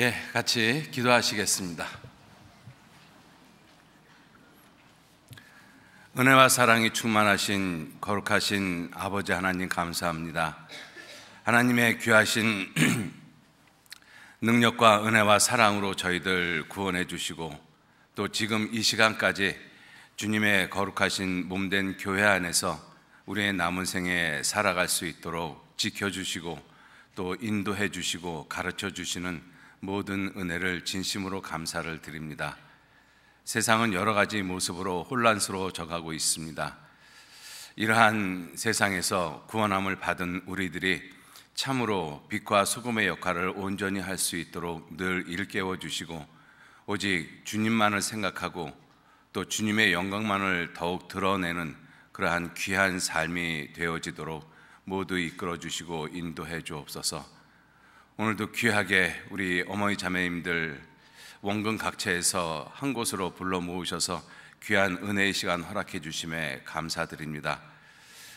예, 같이 기도하시겠습니다. 은혜와 사랑이 충만하신 거룩하신 아버지 하나님 감사합니다. 하나님의 귀하신 능력과 은혜와 사랑으로 저희들 구원해 주시고 또 지금 이 시간까지 주님의 거룩하신 몸 된 교회 안에서 우리의 남은 생에 살아갈 수 있도록 지켜 주시고 또 인도해 주시고 가르쳐 주시는 모든 은혜를 진심으로 감사를 드립니다. 세상은 여러 가지 모습으로 혼란스러워져가고 있습니다. 이러한 세상에서 구원함을 받은 우리들이 참으로 빛과 소금의 역할을 온전히 할 수 있도록 늘 일깨워 주시고 오직 주님만을 생각하고 또 주님의 영광만을 더욱 드러내는 그러한 귀한 삶이 되어지도록 모두 이끌어 주시고 인도해 주옵소서. 오늘도 귀하게 우리 어머니 자매님들 원근 각처에서 한 곳으로 불러 모으셔서 귀한 은혜의 시간 허락해 주심에 감사드립니다.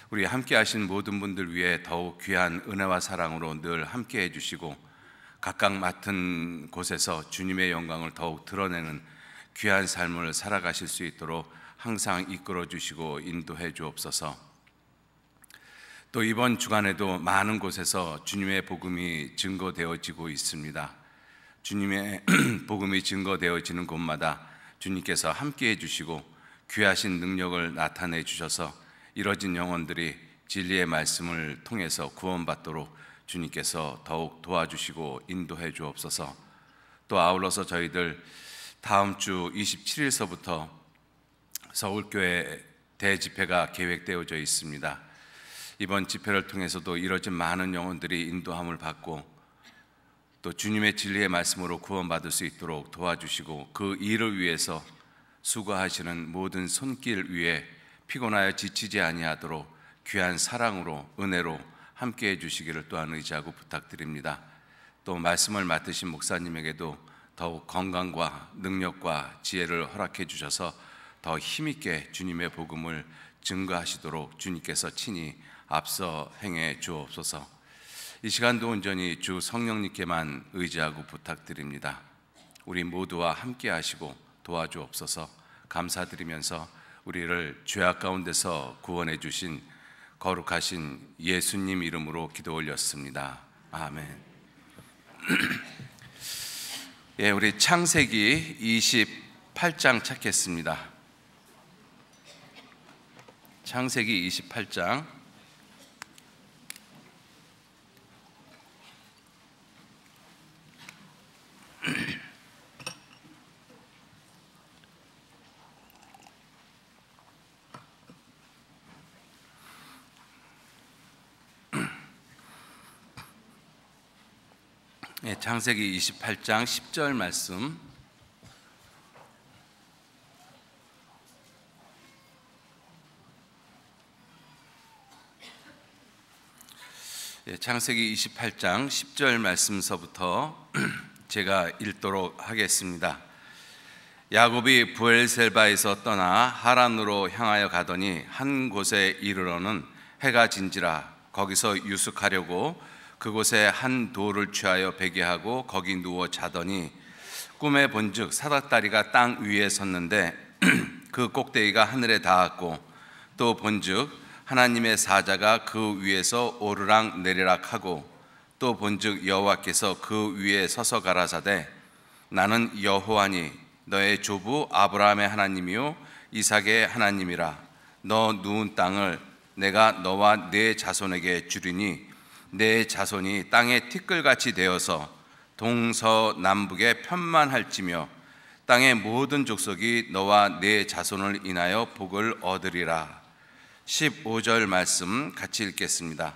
우리 함께 하신 모든 분들 위해 더욱 귀한 은혜와 사랑으로 늘 함께 해 주시고 각각 맡은 곳에서 주님의 영광을 더욱 드러내는 귀한 삶을 살아가실 수 있도록 항상 이끌어 주시고 인도해 주옵소서. 또 이번 주간에도 많은 곳에서 주님의 복음이 증거되어지고 있습니다. 주님의 복음이 증거되어지는 곳마다 주님께서 함께 해주시고 귀하신 능력을 나타내 주셔서 이뤄진 영혼들이 진리의 말씀을 통해서 구원받도록 주님께서 더욱 도와주시고 인도해 주옵소서 또 아울러서 저희들 다음 주 27일서부터 서울교회 대집회가 계획되어져 있습니다. 이번 집회를 통해서도 이러진 많은 영혼들이 인도함을 받고 또 주님의 진리의 말씀으로 구원받을 수 있도록 도와주시고 그 일을 위해서 수고하시는 모든 손길 위에 피곤하여 지치지 아니하도록 귀한 사랑으로 은혜로 함께 해 주시기를 또한 의지하고 부탁드립니다. 또 말씀을 맡으신 목사님에게도 더욱 건강과 능력과 지혜를 허락해 주셔서 더 힘있게 주님의 복음을 증거하시도록 주님께서 친히 앞서 행해 주옵소서. 이 시간도 온전히 주 성령님께만 의지하고 부탁드립니다. 우리 모두와 함께 하시고 도와주옵소서. 감사드리면서 우리를 죄악 가운데서 구원해 주신 거룩하신 예수님 이름으로 기도 올렸습니다. 아멘. 예, 우리 창세기 28장 찾겠습니다. 창세기 28장 예, 창세기 28장 10절 말씀 예, 창세기 28장 10절 말씀서부터 제가 읽도록 하겠습니다. 야곱이 부엘셀바에서 떠나 하란으로 향하여 가더니 한 곳에 이르러는 해가 진지라 거기서 유숙하려고 그곳에 한 돌을 취하여 베개하고 거기 누워 자더니 꿈에 본즉 사닥다리가 땅 위에 섰는데 그 꼭대기가 하늘에 닿았고 또 본즉 하나님의 사자가 그 위에서 오르락 내리락 하고 또 본즉 여호와께서 그 위에 서서 가라사대 나는 여호와니 너의 조부 아브라함의 하나님이요 이삭의 하나님이라 너 누운 땅을 내가 너와 네 자손에게 주리니 네 자손이 땅의 티끌같이 되어서 동서남북에 편만할지며 땅의 모든 족속이 너와 네 자손을 인하여 복을 얻으리라 15절 말씀 같이 읽겠습니다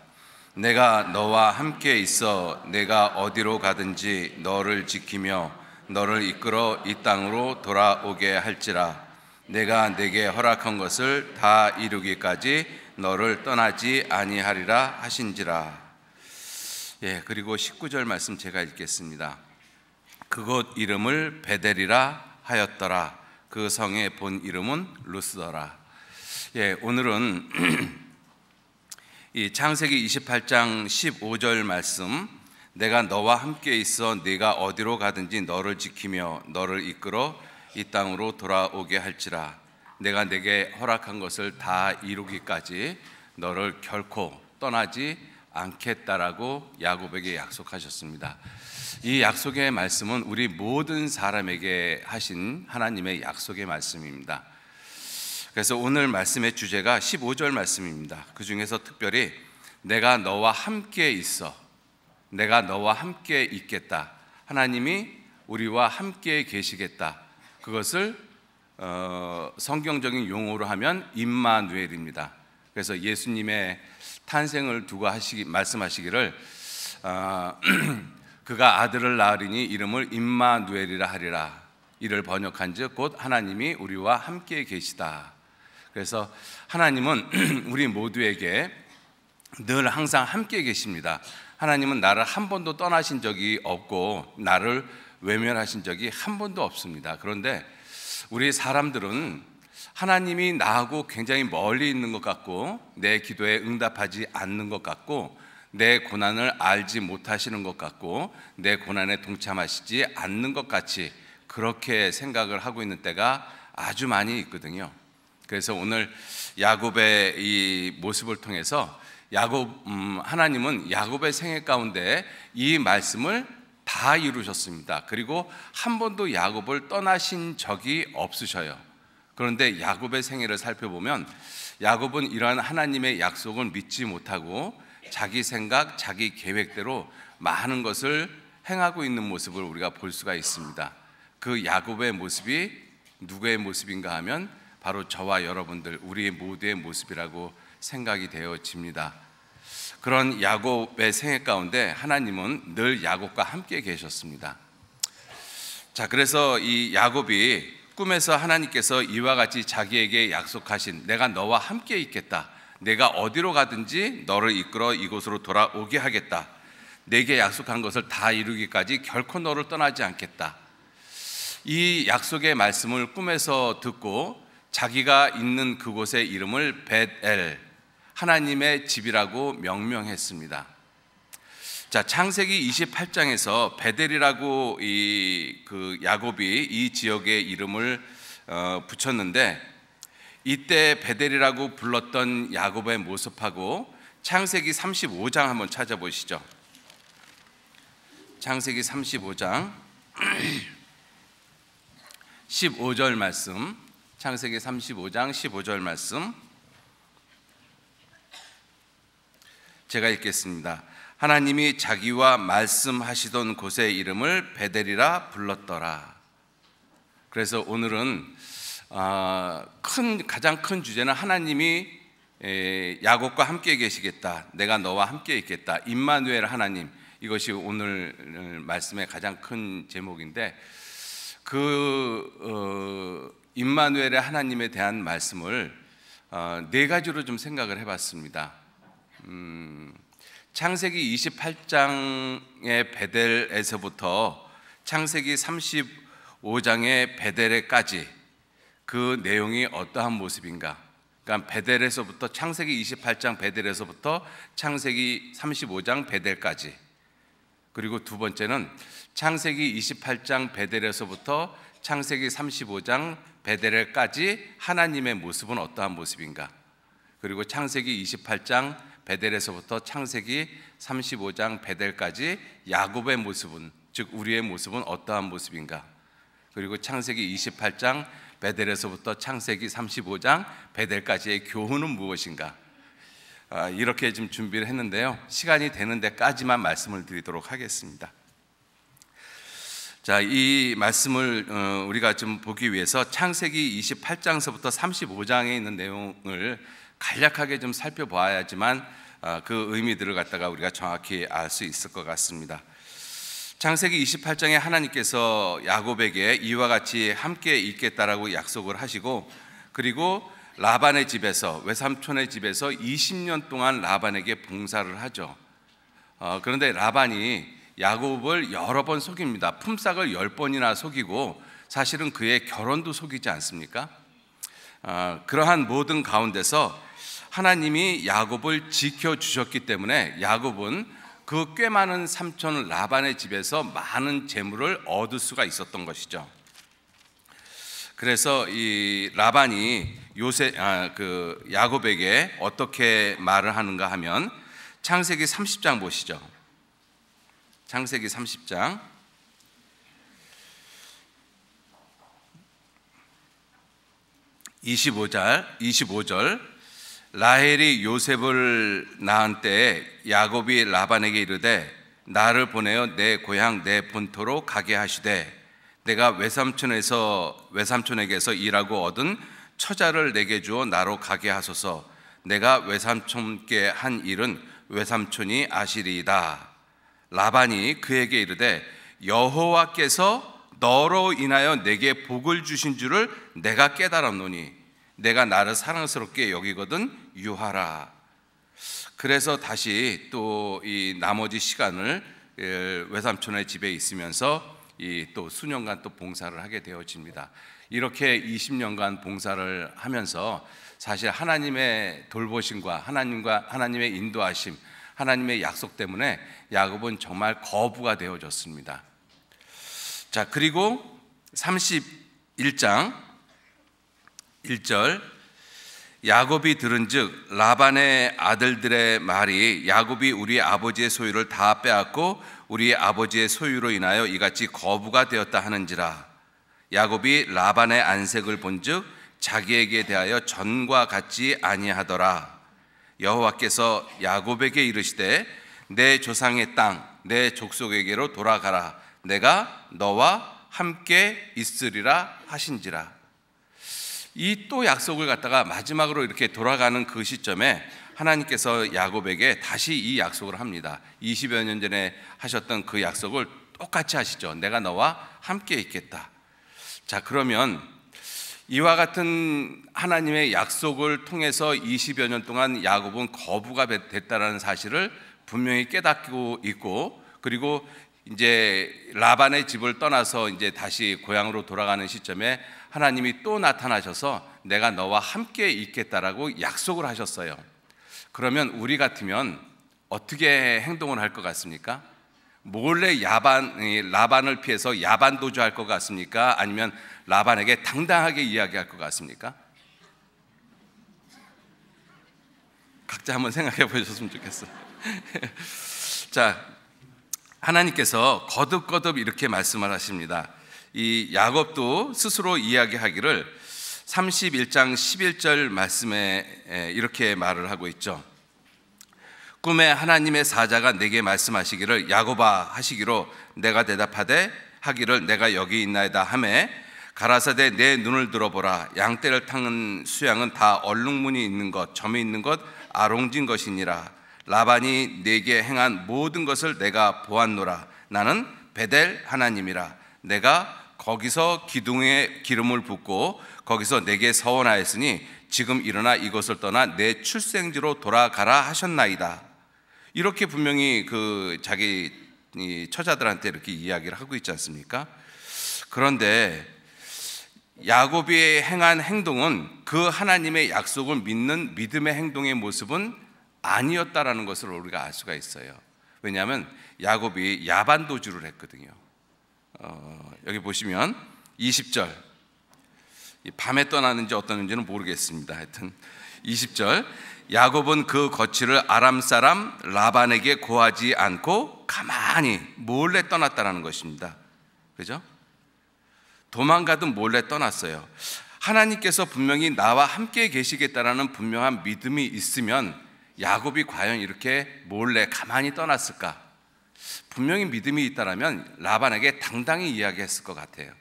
내가 너와 함께 있어 내가 어디로 가든지 너를 지키며 너를 이끌어 이 땅으로 돌아오게 할지라 내가 내게 허락한 것을 다 이루기까지 너를 떠나지 아니하리라 하신지라 예 그리고 19절 말씀 제가 읽겠습니다 그곳 이름을 베델이라 하였더라 그 성의 본 이름은 루스더라 예 오늘은 이 창세기 28장 15절 말씀 내가 너와 함께 있어 네가 어디로 가든지 너를 지키며 너를 이끌어 이 땅으로 돌아오게 할지라 내가 네게 허락한 것을 다 이루기까지 너를 결코 떠나지 않겠다라고 야곱에게 약속하셨습니다. 이 약속의 말씀은 우리 모든 사람에게 하신 하나님의 약속의 말씀입니다. 그래서 오늘 말씀의 주제가 15절 말씀입니다. 그 중에서 특별히 내가 너와 함께 있어. 내가 너와 함께 있겠다. 하나님이 우리와 함께 계시겠다. 그것을 어, 성경적인 용어로 하면 임마누엘입니다. 그래서 예수님의 탄생을 두고 하시기 말씀하시기를 어, 그가 아들을 낳으리니 이름을 임마누엘이라 하리라. 이를 번역한즉 곧 하나님이 우리와 함께 계시다. 그래서 하나님은 우리 모두에게 늘 항상 함께 계십니다. 하나님은 나를 한 번도 떠나신 적이 없고 나를 외면하신 적이 한 번도 없습니다. 그런데 우리 사람들은 하나님이 나하고 굉장히 멀리 있는 것 같고 내 기도에 응답하지 않는 것 같고 내 고난을 알지 못하시는 것 같고 내 고난에 동참하시지 않는 것 같이 그렇게 생각을 하고 있는 때가 아주 많이 있거든요. 그래서 오늘 야곱의 이 모습을 통해서 야곱 음, 하나님은 야곱의 생애 가운데 이 말씀을 다 이루셨습니다. 그리고 한 번도 야곱을 떠나신 적이 없으셔요. 그런데 야곱의 생애를 살펴보면 야곱은 이러한 하나님의 약속을 믿지 못하고 자기 생각, 자기 계획대로 많은 것을 행하고 있는 모습을 우리가 볼 수가 있습니다. 그 야곱의 모습이 누구의 모습인가 하면 바로 저와 여러분들 우리 모두의 모습이라고 생각이 되어집니다. 그런 야곱의 생애 가운데 하나님은 늘 야곱과 함께 계셨습니다. 자, 그래서 이 야곱이 꿈에서 하나님께서 이와 같이 자기에게 약속하신 내가 너와 함께 있겠다. 내가 어디로 가든지 너를 이끌어 이곳으로 돌아오게 하겠다. 내게 약속한 것을 다 이루기까지 결코 너를 떠나지 않겠다. 이 약속의 말씀을 꿈에서 듣고 자기가 있는 그곳의 이름을 벳엘 하나님의 집이라고 명명했습니다. 자, 창세기 28장에서 베델이라고 이 그 야곱이 이 지역의 이름을 어, 붙였는데 이때 베델이라고 불렀던 야곱의 모습하고 창세기 35장 한번 찾아보시죠. 창세기 35장 15절 말씀 창세기 35장 15절 말씀 제가 읽겠습니다. 하나님이 자기와 말씀하시던 곳의 이름을 베델이라 불렀더라. 그래서 오늘은 아, 큰 가장 큰 주제는 하나님이 야곱과 함께 계시겠다. 내가 너와 함께 있겠다. 임마누엘 하나님. 이것이 오늘 어, 말씀의 가장 큰 제목인데 그 어, 임마누엘의 하나님에 대한 말씀을 어, 네 가지로 좀 생각을 해봤습니다. 음, 창세기 28장의 베델에서부터 창세기 35장의 베델에까지 그 내용이 어떠한 모습인가? 그러니까 베델에서부터 창세기 28장 베델에서부터 창세기 35장 베델까지 그리고 두 번째는 창세기 28장 베델에서부터 창세기 35장 베델까지 하나님의 모습은 어떠한 모습인가? 그리고 창세기 28장 베델에서부터 창세기 35장 베델까지 야곱의 모습은 즉 우리의 모습은 어떠한 모습인가? 그리고 창세기 28장 베델에서부터 창세기 35장 베델까지의 교훈은 무엇인가? 아, 이렇게 좀 준비를 했는데요. 시간이 되는 데까지만 말씀을 드리도록 하겠습니다. 자, 이 말씀을 어, 우리가 좀 보기 위해서 창세기 28장서부터 35장에 있는 내용을 간략하게 좀 살펴봐야지만 어, 그 의미들을 갖다가 우리가 정확히 알 수 있을 것 같습니다. 창세기 28장에 하나님께서 야곱에게 이와 같이 함께 있겠다라고 약속을 하시고 그리고 라반의 집에서 외삼촌의 집에서 20년 동안 라반에게 봉사를 하죠. 어, 그런데 라반이 야곱을 여러 번 속입니다. 품삯을 열 번이나 속이고 사실은 그의 결혼도 속이지 않습니까? 아, 그러한 모든 가운데서 하나님이 야곱을 지켜 주셨기 때문에 야곱은 그 꽤 많은 삼촌 라반의 집에서 많은 재물을 얻을 수가 있었던 것이죠. 그래서 이 라반이 요새 아, 그 야곱에게 어떻게 말을 하는가 하면 창세기 30장 보시죠. 창세기 30장 (25절) (25절) 라헬이 요셉을 낳은 때에 야곱이 라반에게 이르되 나를 보내어 내 고향 내 본토로 가게 하시되 내가 외삼촌에서 외삼촌에게서 일하고 얻은 처자를 내게 주어 나로 가게 하소서 내가 외삼촌께 한 일은 외삼촌이 아시리이다 라반이 그에게 이르되 여호와께서 너로 인하여 내게 복을 주신 줄을 내가 깨달았노니 내가 나를 사랑스럽게 여기거든 유하라. 그래서 다시 또 이 나머지 시간을 예, 외삼촌의 집에 있으면서 이또 수년간 또 봉사를 하게 되어집니다. 이렇게 20년간 봉사를 하면서 사실 하나님의 돌보심과 하나님과 하나님의 인도하심 하나님의 약속 때문에 야곱은 정말 거부가 되어졌습니다. 자, 그리고 31장 1절 야곱이 들은즉 라반의 아들들의 말이 야곱이 우리 아버지의 소유를 다 빼앗고 우리 아버지의 소유로 인하여 이같이 거부가 되었다 하는지라 야곱이 라반의 안색을 본즉 자기에게 대하여 전과 같지 아니하더라 여호와께서 야곱에게 이르시되 내 조상의 땅 내 족속에게로 돌아가라 내가 너와 함께 있으리라 하신지라 이 또 약속을 갖다가 마지막으로 이렇게 돌아가는 그 시점에 하나님께서 야곱에게 다시 이 약속을 합니다. 20여 년 전에 하셨던 그 약속을 똑같이 하시죠. 내가 너와 함께 있겠다. 자, 그러면 이와 같은 하나님의 약속을 통해서 20여 년 동안 야곱은 거부가 됐다는 사실을 분명히 깨닫고 있고 그리고 이제 라반의 집을 떠나서 이제 다시 고향으로 돌아가는 시점에 하나님이 또 나타나셔서 내가 너와 함께 있겠다라고 약속을 하셨어요. 그러면 우리 같으면 어떻게 행동을 할 것 같습니까? 몰래 야반 라반을 피해서 야반 도주할 것 같습니까? 아니면 라반에게 당당하게 이야기할 것 같습니까? 각자 한번 생각해 보셨으면 좋겠어요. 자, 하나님께서 거듭거듭 이렇게 말씀을 하십니다. 이 야곱도 스스로 이야기하기를 31장 11절 말씀에 이렇게 말을 하고 있죠. 꿈에 하나님의 사자가 내게 말씀하시기를 야곱아 하시기로 내가 대답하되 하기를 내가 여기 있나이다 함에 가라사대 내 눈을 들어보라 양떼를 탕은 수양은 다 얼룩무늬 있는 것 점이 있는 것 아롱진 것이니라 라반이 내게 행한 모든 것을 내가 보았노라 나는 베델 하나님이라 내가 거기서 기둥에 기름을 붓고 거기서 내게 서원하였으니 지금 일어나 이것을 떠나 내 출생지로 돌아가라 하셨나이다. 이렇게 분명히 그 자기 처자들한테 이렇게 이야기를 하고 있지 않습니까? 그런데 야곱이 행한 행동은 그 하나님의 약속을 믿는 믿음의 행동의 모습은 아니었다라는 것을 우리가 알 수가 있어요. 왜냐하면 야곱이 야반 도주를 했거든요. 어, 여기 보시면 20절 밤에 떠나는지 어떠는지는 모르겠습니다. 하여튼 20절 야곱은 그 거취를 아람 사람 라반에게 고하지 않고 가만히 몰래 떠났다라는 것입니다. 그죠? 도망가든 몰래 떠났어요. 하나님께서 분명히 나와 함께 계시겠다라는 분명한 믿음이 있으면 야곱이 과연 이렇게 몰래 가만히 떠났을까? 분명히 믿음이 있다라면 라반에게 당당히 이야기했을 것 같아요.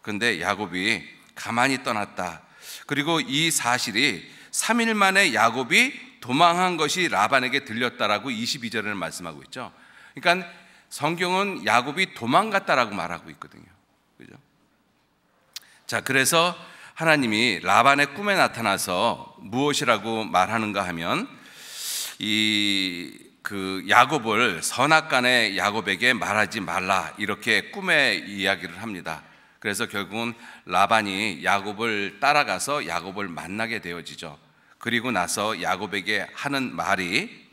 그런데 야곱이 가만히 떠났다. 그리고 이 사실이 3일 만에 야곱이 도망한 것이 라반에게 들렸다라고 2 2절에 말씀하고 있죠. 그러니까 성경은 야곱이 도망갔다라고 말하고 있거든요. 자, 그래서 하나님이 라반의 꿈에 나타나서 무엇이라고 말하는가 하면 이 그 야곱을 선악간의 야곱에게 말하지 말라 이렇게 꿈의 이야기를 합니다. 그래서 결국은 라반이 야곱을 따라가서 야곱을 만나게 되어지죠. 그리고 나서 야곱에게 하는 말이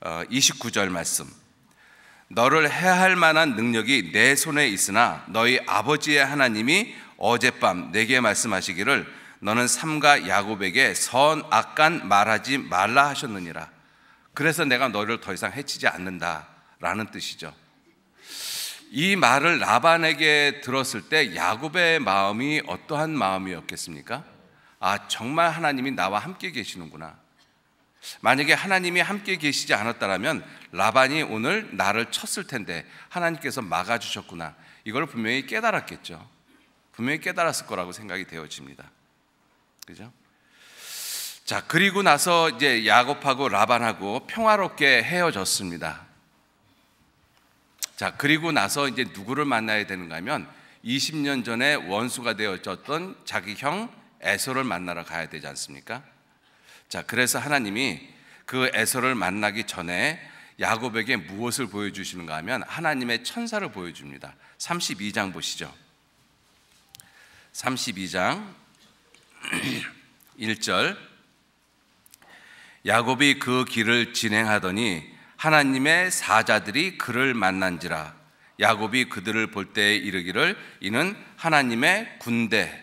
29절 어, 말씀. 너를 해할 만한 능력이 내 손에 있으나 너희 아버지의 하나님이 어젯밤 내게 말씀하시기를 너는 삼가 야곱에게 선악간 말하지 말라 하셨느니라. 그래서 내가 너를 더 이상 해치지 않는다라는 뜻이죠. 이 말을 라반에게 들었을 때 야곱의 마음이 어떠한 마음이었겠습니까? 아, 정말 하나님이 나와 함께 계시는구나. 만약에 하나님이 함께 계시지 않았다면 라반이 오늘 나를 쳤을 텐데 하나님께서 막아주셨구나. 이걸 분명히 깨달았겠죠. 분명히 깨달았을 거라고 생각이 되어집니다. 그죠? 자, 그리고 나서 이제 야곱하고 라반하고 평화롭게 헤어졌습니다. 자, 그리고 나서 이제 누구를 만나야 되는가 하면 20년 전에 원수가 되어졌던 자기 형 에서를 만나러 가야 되지 않습니까? 자, 그래서 하나님이 그 에서를 만나기 전에 야곱에게 무엇을 보여주시는가 하면 하나님의 천사를 보여줍니다. 32장 보시죠. 32장 1절 야곱이 그 길을 진행하더니 하나님의 사자들이 그를 만난지라 야곱이 그들을 볼 때에 이르기를 이는 하나님의 군대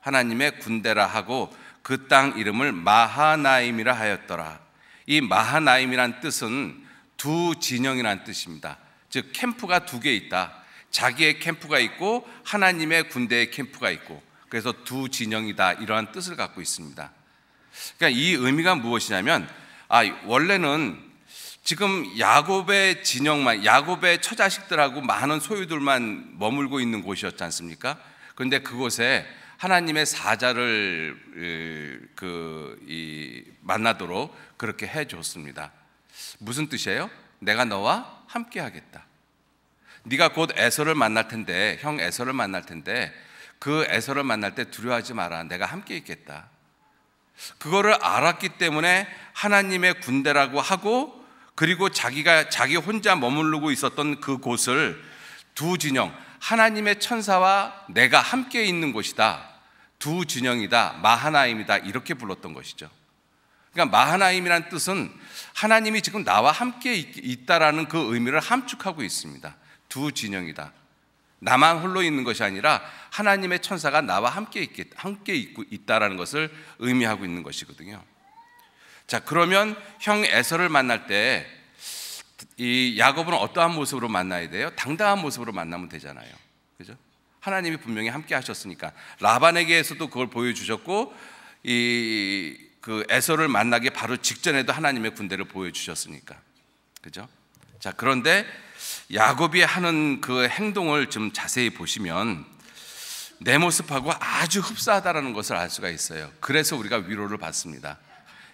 하나님의 군대라 하고 그 땅 이름을 마하나임이라 하였더라 이 마하나임이란 뜻은 두 진영이란 뜻입니다 즉 캠프가 두 개 있다 자기의 캠프가 있고 하나님의 군대의 캠프가 있고 그래서 두 진영이다 이러한 뜻을 갖고 있습니다. 그러니까 이 의미가 무엇이냐면 아 원래는 지금 야곱의 진영만 야곱의 처자식들하고 많은 소유들만 머물고 있는 곳이었지 않습니까? 그런데 그곳에 하나님의 사자를 그 이, 만나도록 그렇게 해 줬습니다. 무슨 뜻이에요? 내가 너와 함께 하겠다. 네가 곧 에서를 만날 텐데 형 에서를 만날 텐데 그 에서를 만날 때 두려워하지 마라. 내가 함께 있겠다. 그거를 알았기 때문에 하나님의 군대라고 하고 그리고 자기가 자기 혼자 머무르고 있었던 그 곳을 두 진영 하나님의 천사와 내가 함께 있는 곳이다. 두 진영이다. 마하나임이다. 이렇게 불렀던 것이죠. 그러니까 마하나임이란 뜻은 하나님이 지금 나와 함께 있다라는 그 의미를 함축하고 있습니다. 두 진영이다. 나만 홀로 있는 것이 아니라 하나님의 천사가 나와 함께 있겠, 함께 있고 있다라는 것을 의미하고 있는 것이거든요. 자, 그러면 형 에서를 만날 때 이 야곱은 어떠한 모습으로 만나야 돼요? 당당한 모습으로 만나면 되잖아요. 그죠? 하나님이 분명히 함께 하셨으니까 라반에게서도 그걸 보여 주셨고 이 그 에서를 만나기 바로 직전에도 하나님의 군대를 보여 주셨으니까. 그죠? 자, 그런데 야곱이 하는 그 행동을 좀 자세히 보시면 내 모습하고 아주 흡사하다는 것을 알 수가 있어요. 그래서 우리가 위로를 받습니다.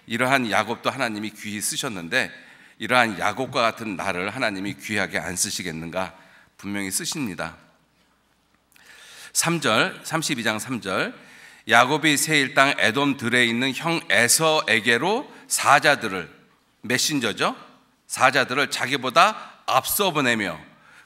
이러한 야곱도 하나님이 귀히 쓰셨는데 이러한 야곱과 같은 나를 하나님이 귀하게 안 쓰시겠는가? 분명히 쓰십니다. 3절, 32장 3절. 야곱이 세일 땅 에돔 들에 있는 형 에서에게로 사자들을 메신저죠. 사자들을 자기보다 앞서 보내며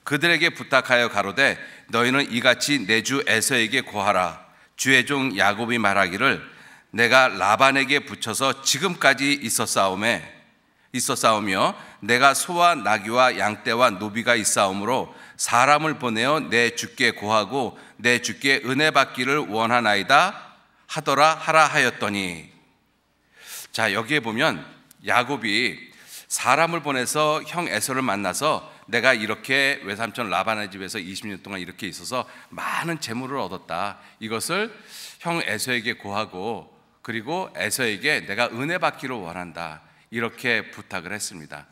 그들에게 부탁하여 가로되 너희는 이같이 내 주 에서에게 고하라 주의 종 야곱이 말하기를 내가 라반에게 붙여서 지금까지 있었사오매 있었사오며 내가 소와 나귀와 양떼와 노비가 있사오므로 사람을 보내어 내 주께 고하고 내 주께 은혜 받기를 원하나이다 하더라 하라 하였더니 자 여기에 보면 야곱이 사람을 보내서 형 에서를 만나서 내가 이렇게 외삼촌 라반의 집에서 20년 동안 이렇게 있어서 많은 재물을 얻었다. 이것을 형 에서에게 고하고 그리고 에서에게 내가 은혜 받기를 원한다. 이렇게 부탁을 했습니다.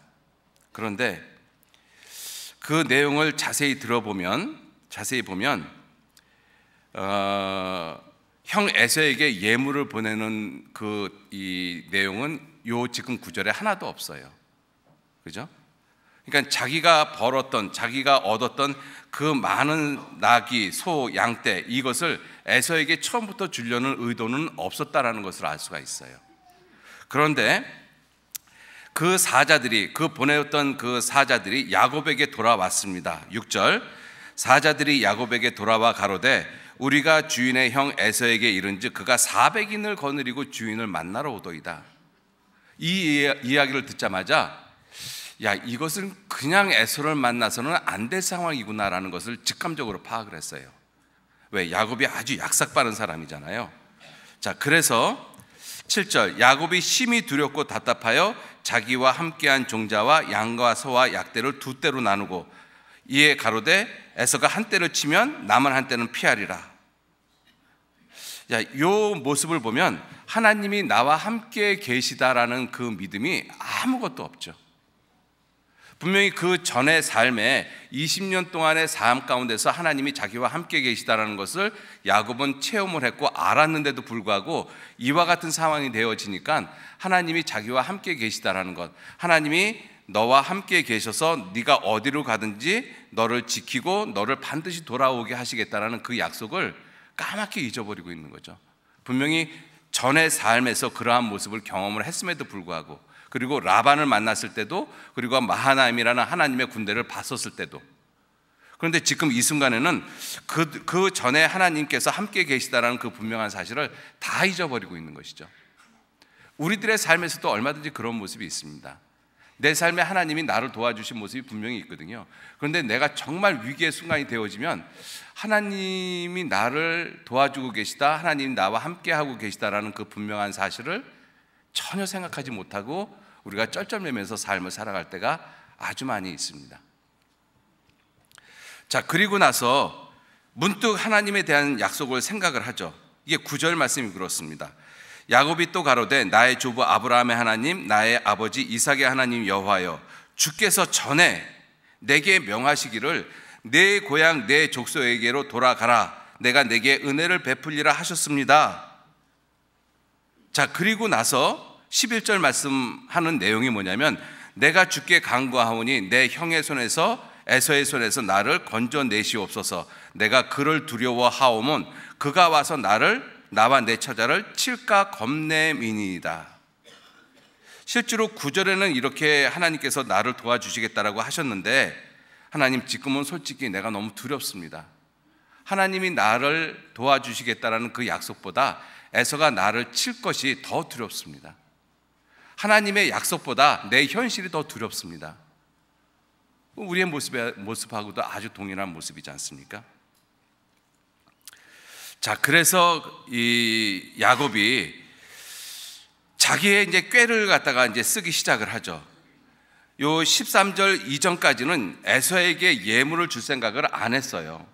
그런데 그 내용을 자세히 들어보면 자세히 보면 어, 형 에서에게 예물을 보내는 그 이 내용은 요 지금 구절에 하나도 없어요. 그죠? 그러니까 자기가 벌었던 자기가 얻었던 그 많은 낙이 소, 양떼 이것을 에서에게 처음부터 주려는 의도는 없었다라는 것을 알 수가 있어요. 그런데 그 사자들이 그 보내었던 그 사자들이 야곱에게 돌아왔습니다. 6절 사자들이 야곱에게 돌아와 가로되 우리가 주인의 형 에서에게 이른즉 그가 400인을 거느리고 주인을 만나러 오더이다. 이 이야기를 듣자마자 야 이것은 그냥 에서를 만나서는 안 될 상황이구나라는 것을 직감적으로 파악을 했어요. 왜 야곱이 아주 약삭빠른 사람이잖아요. 자 그래서 7절 야곱이 심히 두렵고 답답하여 자기와 함께한 종자와 양과 소와 약대를 두 대로 나누고 이에 가로되 에서가 한 대를 치면 남은 한 대는 피하리라. 야, 요 모습을 보면 하나님이 나와 함께 계시다라는 그 믿음이 아무것도 없죠. 분명히 그 전의 삶에 20년 동안의 삶 가운데서 하나님이 자기와 함께 계시다라는 것을 야곱은 체험을 했고 알았는데도 불구하고 이와 같은 상황이 되어지니까 하나님이 자기와 함께 계시다라는 것, 하나님이 너와 함께 계셔서 네가 어디로 가든지 너를 지키고 너를 반드시 돌아오게 하시겠다라는 그 약속을 까맣게 잊어버리고 있는 거죠. 분명히 전의 삶에서 그러한 모습을 경험을 했음에도 불구하고 그리고 라반을 만났을 때도 그리고 마하나임이라는 하나님의 군대를 봤었을 때도 그런데 지금 이 순간에는 그, 그 전에 하나님께서 함께 계시다라는 그 분명한 사실을 다 잊어버리고 있는 것이죠. 우리들의 삶에서도 얼마든지 그런 모습이 있습니다. 내 삶에 하나님이 나를 도와주신 모습이 분명히 있거든요. 그런데 내가 정말 위기의 순간이 되어지면 하나님이 나를 도와주고 계시다, 하나님 나와 함께하고 계시다라는 그 분명한 사실을 전혀 생각하지 못하고 우리가 쩔쩔매면서 삶을 살아갈 때가 아주 많이 있습니다. 자, 그리고 나서 문득 하나님에 대한 약속을 생각을 하죠. 이게 구절 말씀이 그렇습니다. 야곱이 또 가로되 나의 조부 아브라함의 하나님 나의 아버지 이삭의 하나님 여호와여 주께서 전에 내게 명하시기를 내 고향 내 족속에게로 돌아가라 내가 내게 은혜를 베풀리라 하셨습니다. 자, 그리고 나서 11절 말씀하는 내용이 뭐냐면 내가 주께 간구하오니 내 형의 손에서 에서의 손에서 나를 건져내시옵소서 내가 그를 두려워하오면 그가 와서 나를 나와 내 처자를 칠까 겁내민이다 실제로 9절에는 이렇게 하나님께서 나를 도와주시겠다라고 하셨는데 하나님 지금은 솔직히 내가 너무 두렵습니다. 하나님이 나를 도와주시겠다라는 그 약속보다 에서가 나를 칠 것이 더 두렵습니다. 하나님의 약속보다 내 현실이 더 두렵습니다. 우리의 모습하고도 아주 동일한 모습이지 않습니까? 자, 그래서 이 야곱이 자기의 이제 꾀를 갖다가 이제 쓰기 시작을 하죠. 요 13절 이전까지는 에서에게 예물을 줄 생각을 안 했어요.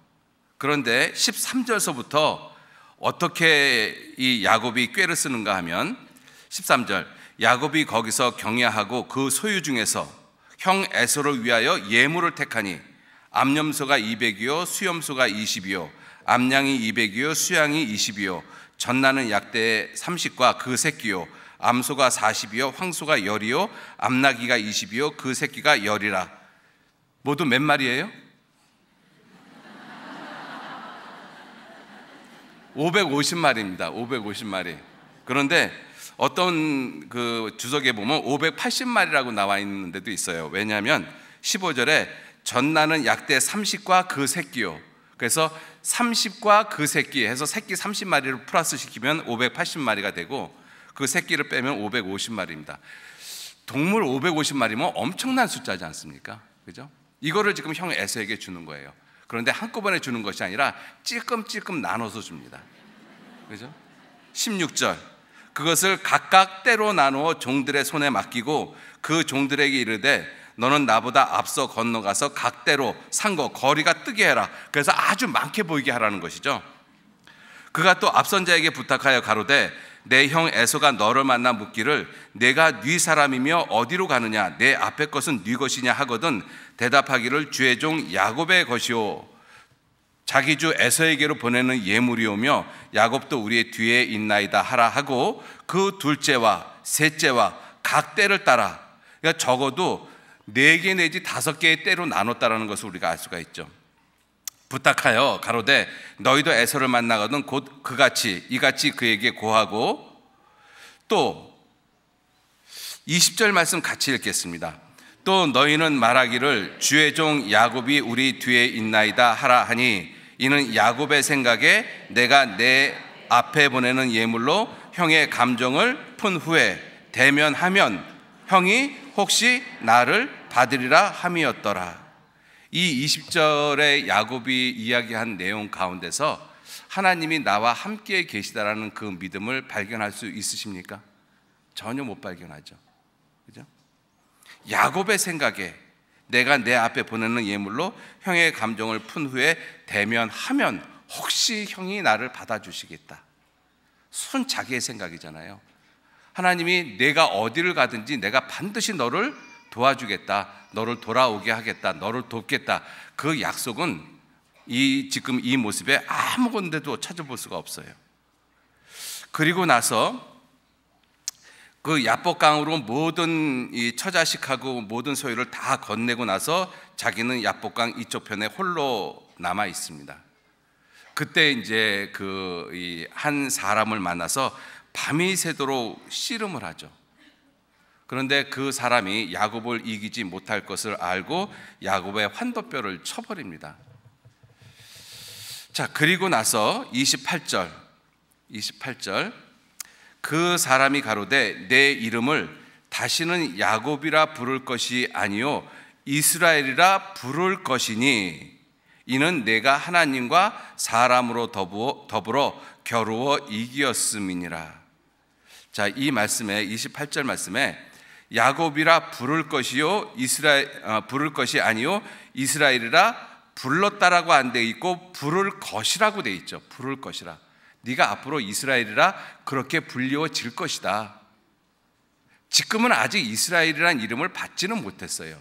그런데 13절서부터 어떻게 이 야곱이 꾀를 쓰는가 하면 13절 야곱이 거기서 경야하고 그 소유 중에서 형 에서를 위하여 예물을 택하니 암염소가 200이요 수염소가 20이요 암양이 200이요 수양이 20이요 전나는 약대의 30과 그 새끼요 암소가 40이요 황소가 1 0이요 암나기가 20이요 그 새끼가 1 0이라 모두 몇 마리예요? 550마리입니다. 550마리. 그런데 어떤 그 주석에 보면 580마리라고 나와 있는 데도 있어요. 왜냐하면 15절에 전나는 약대 30과 그 새끼요. 그래서 30과 그 새끼 해서 새끼 30마리를 플러스 시키면 580마리가 되고 그 새끼를 빼면 550마리입니다. 동물 550마리면 엄청난 숫자지 않습니까? 그죠? 이거를 지금 형 에서에게 주는 거예요. 그런데 한꺼번에 주는 것이 아니라 찔끔찔끔 나눠서 줍니다. 그죠? 16절. 그것을 각각 때로 나누어 종들의 손에 맡기고 그 종들에게 이르되 너는 나보다 앞서 건너가서 각대로 산거 거리가 뜨게 해라. 그래서 아주 많게 보이게 하라는 것이죠. 그가 또 앞선 자에게 부탁하여 가로되 내 형 에서가 너를 만나 묻기를 내가 네 사람이며 어디로 가느냐 내 앞에 것은 네 것이냐 하거든 대답하기를 주의 종 야곱의 것이오 자기 주 에서에게로 보내는 예물이 오며 야곱도 우리의 뒤에 있나이다 하라 하고 그 둘째와 셋째와 각 때를 따라 그러니까 적어도 네 개 내지 다섯 개의 때로 나눴다라는 것을 우리가 알 수가 있죠. 부탁하여 가로되 너희도 에서를 만나거든 곧 그같이 이같이 그에게 고하고 또 20절 말씀 같이 읽겠습니다. 또 너희는 말하기를 주의 종 야곱이 우리 뒤에 있나이다 하라 하니 이는 야곱의 생각에 내가 내 앞에 보내는 예물로 형의 감정을 푼 후에 대면하면 형이 혹시 나를 받으리라 함이었더라. 이2 0절에 야곱이 이야기한 내용 가운데서 하나님이 나와 함께 계시다라는 그 믿음을 발견할 수 있으십니까? 전혀 못 발견하죠. 그죠? 야곱의 생각에 내가 내 앞에 보내는 예물로 형의 감정을 푼 후에 대면하면 혹시 형이 나를 받아주시겠다. 순 자기의 생각이잖아요. 하나님이 내가 어디를 가든지 내가 반드시 너를 도와주겠다. 너를 돌아오게 하겠다. 너를 돕겠다. 그 약속은 이 지금 이 모습에 아무건데도 찾아볼 수가 없어요. 그리고 나서 그 야복강으로 모든 이 처자식하고 모든 소유를 다 건네고 나서 자기는 야복강 이쪽 편에 홀로 남아 있습니다. 그때 이제 그한 사람을 만나서 밤이 새도록 씨름을 하죠. 그런데 그 사람이 야곱을 이기지 못할 것을 알고 야곱의 환도뼈를 쳐버립니다. 자, 그리고 나서 28절, 28절. 그 사람이 가로되 내 이름을 다시는 야곱이라 부를 것이 아니요 이스라엘이라 부를 것이니 이는 내가 하나님과 사람으로 더불어, 더불어 겨루어 이기었음이니라. 자, 이 말씀에 28절 말씀에 야곱이라 부를 것이요 이스라엘 아, 부를 것이 아니요 이스라엘이라 불렀다라고 안돼 있고 부를 것이라고 돼 있죠. 부를 것이라. 네가 앞으로 이스라엘이라 그렇게 불리워질 것이다. 지금은 아직 이스라엘이란 이름을 받지는 못했어요.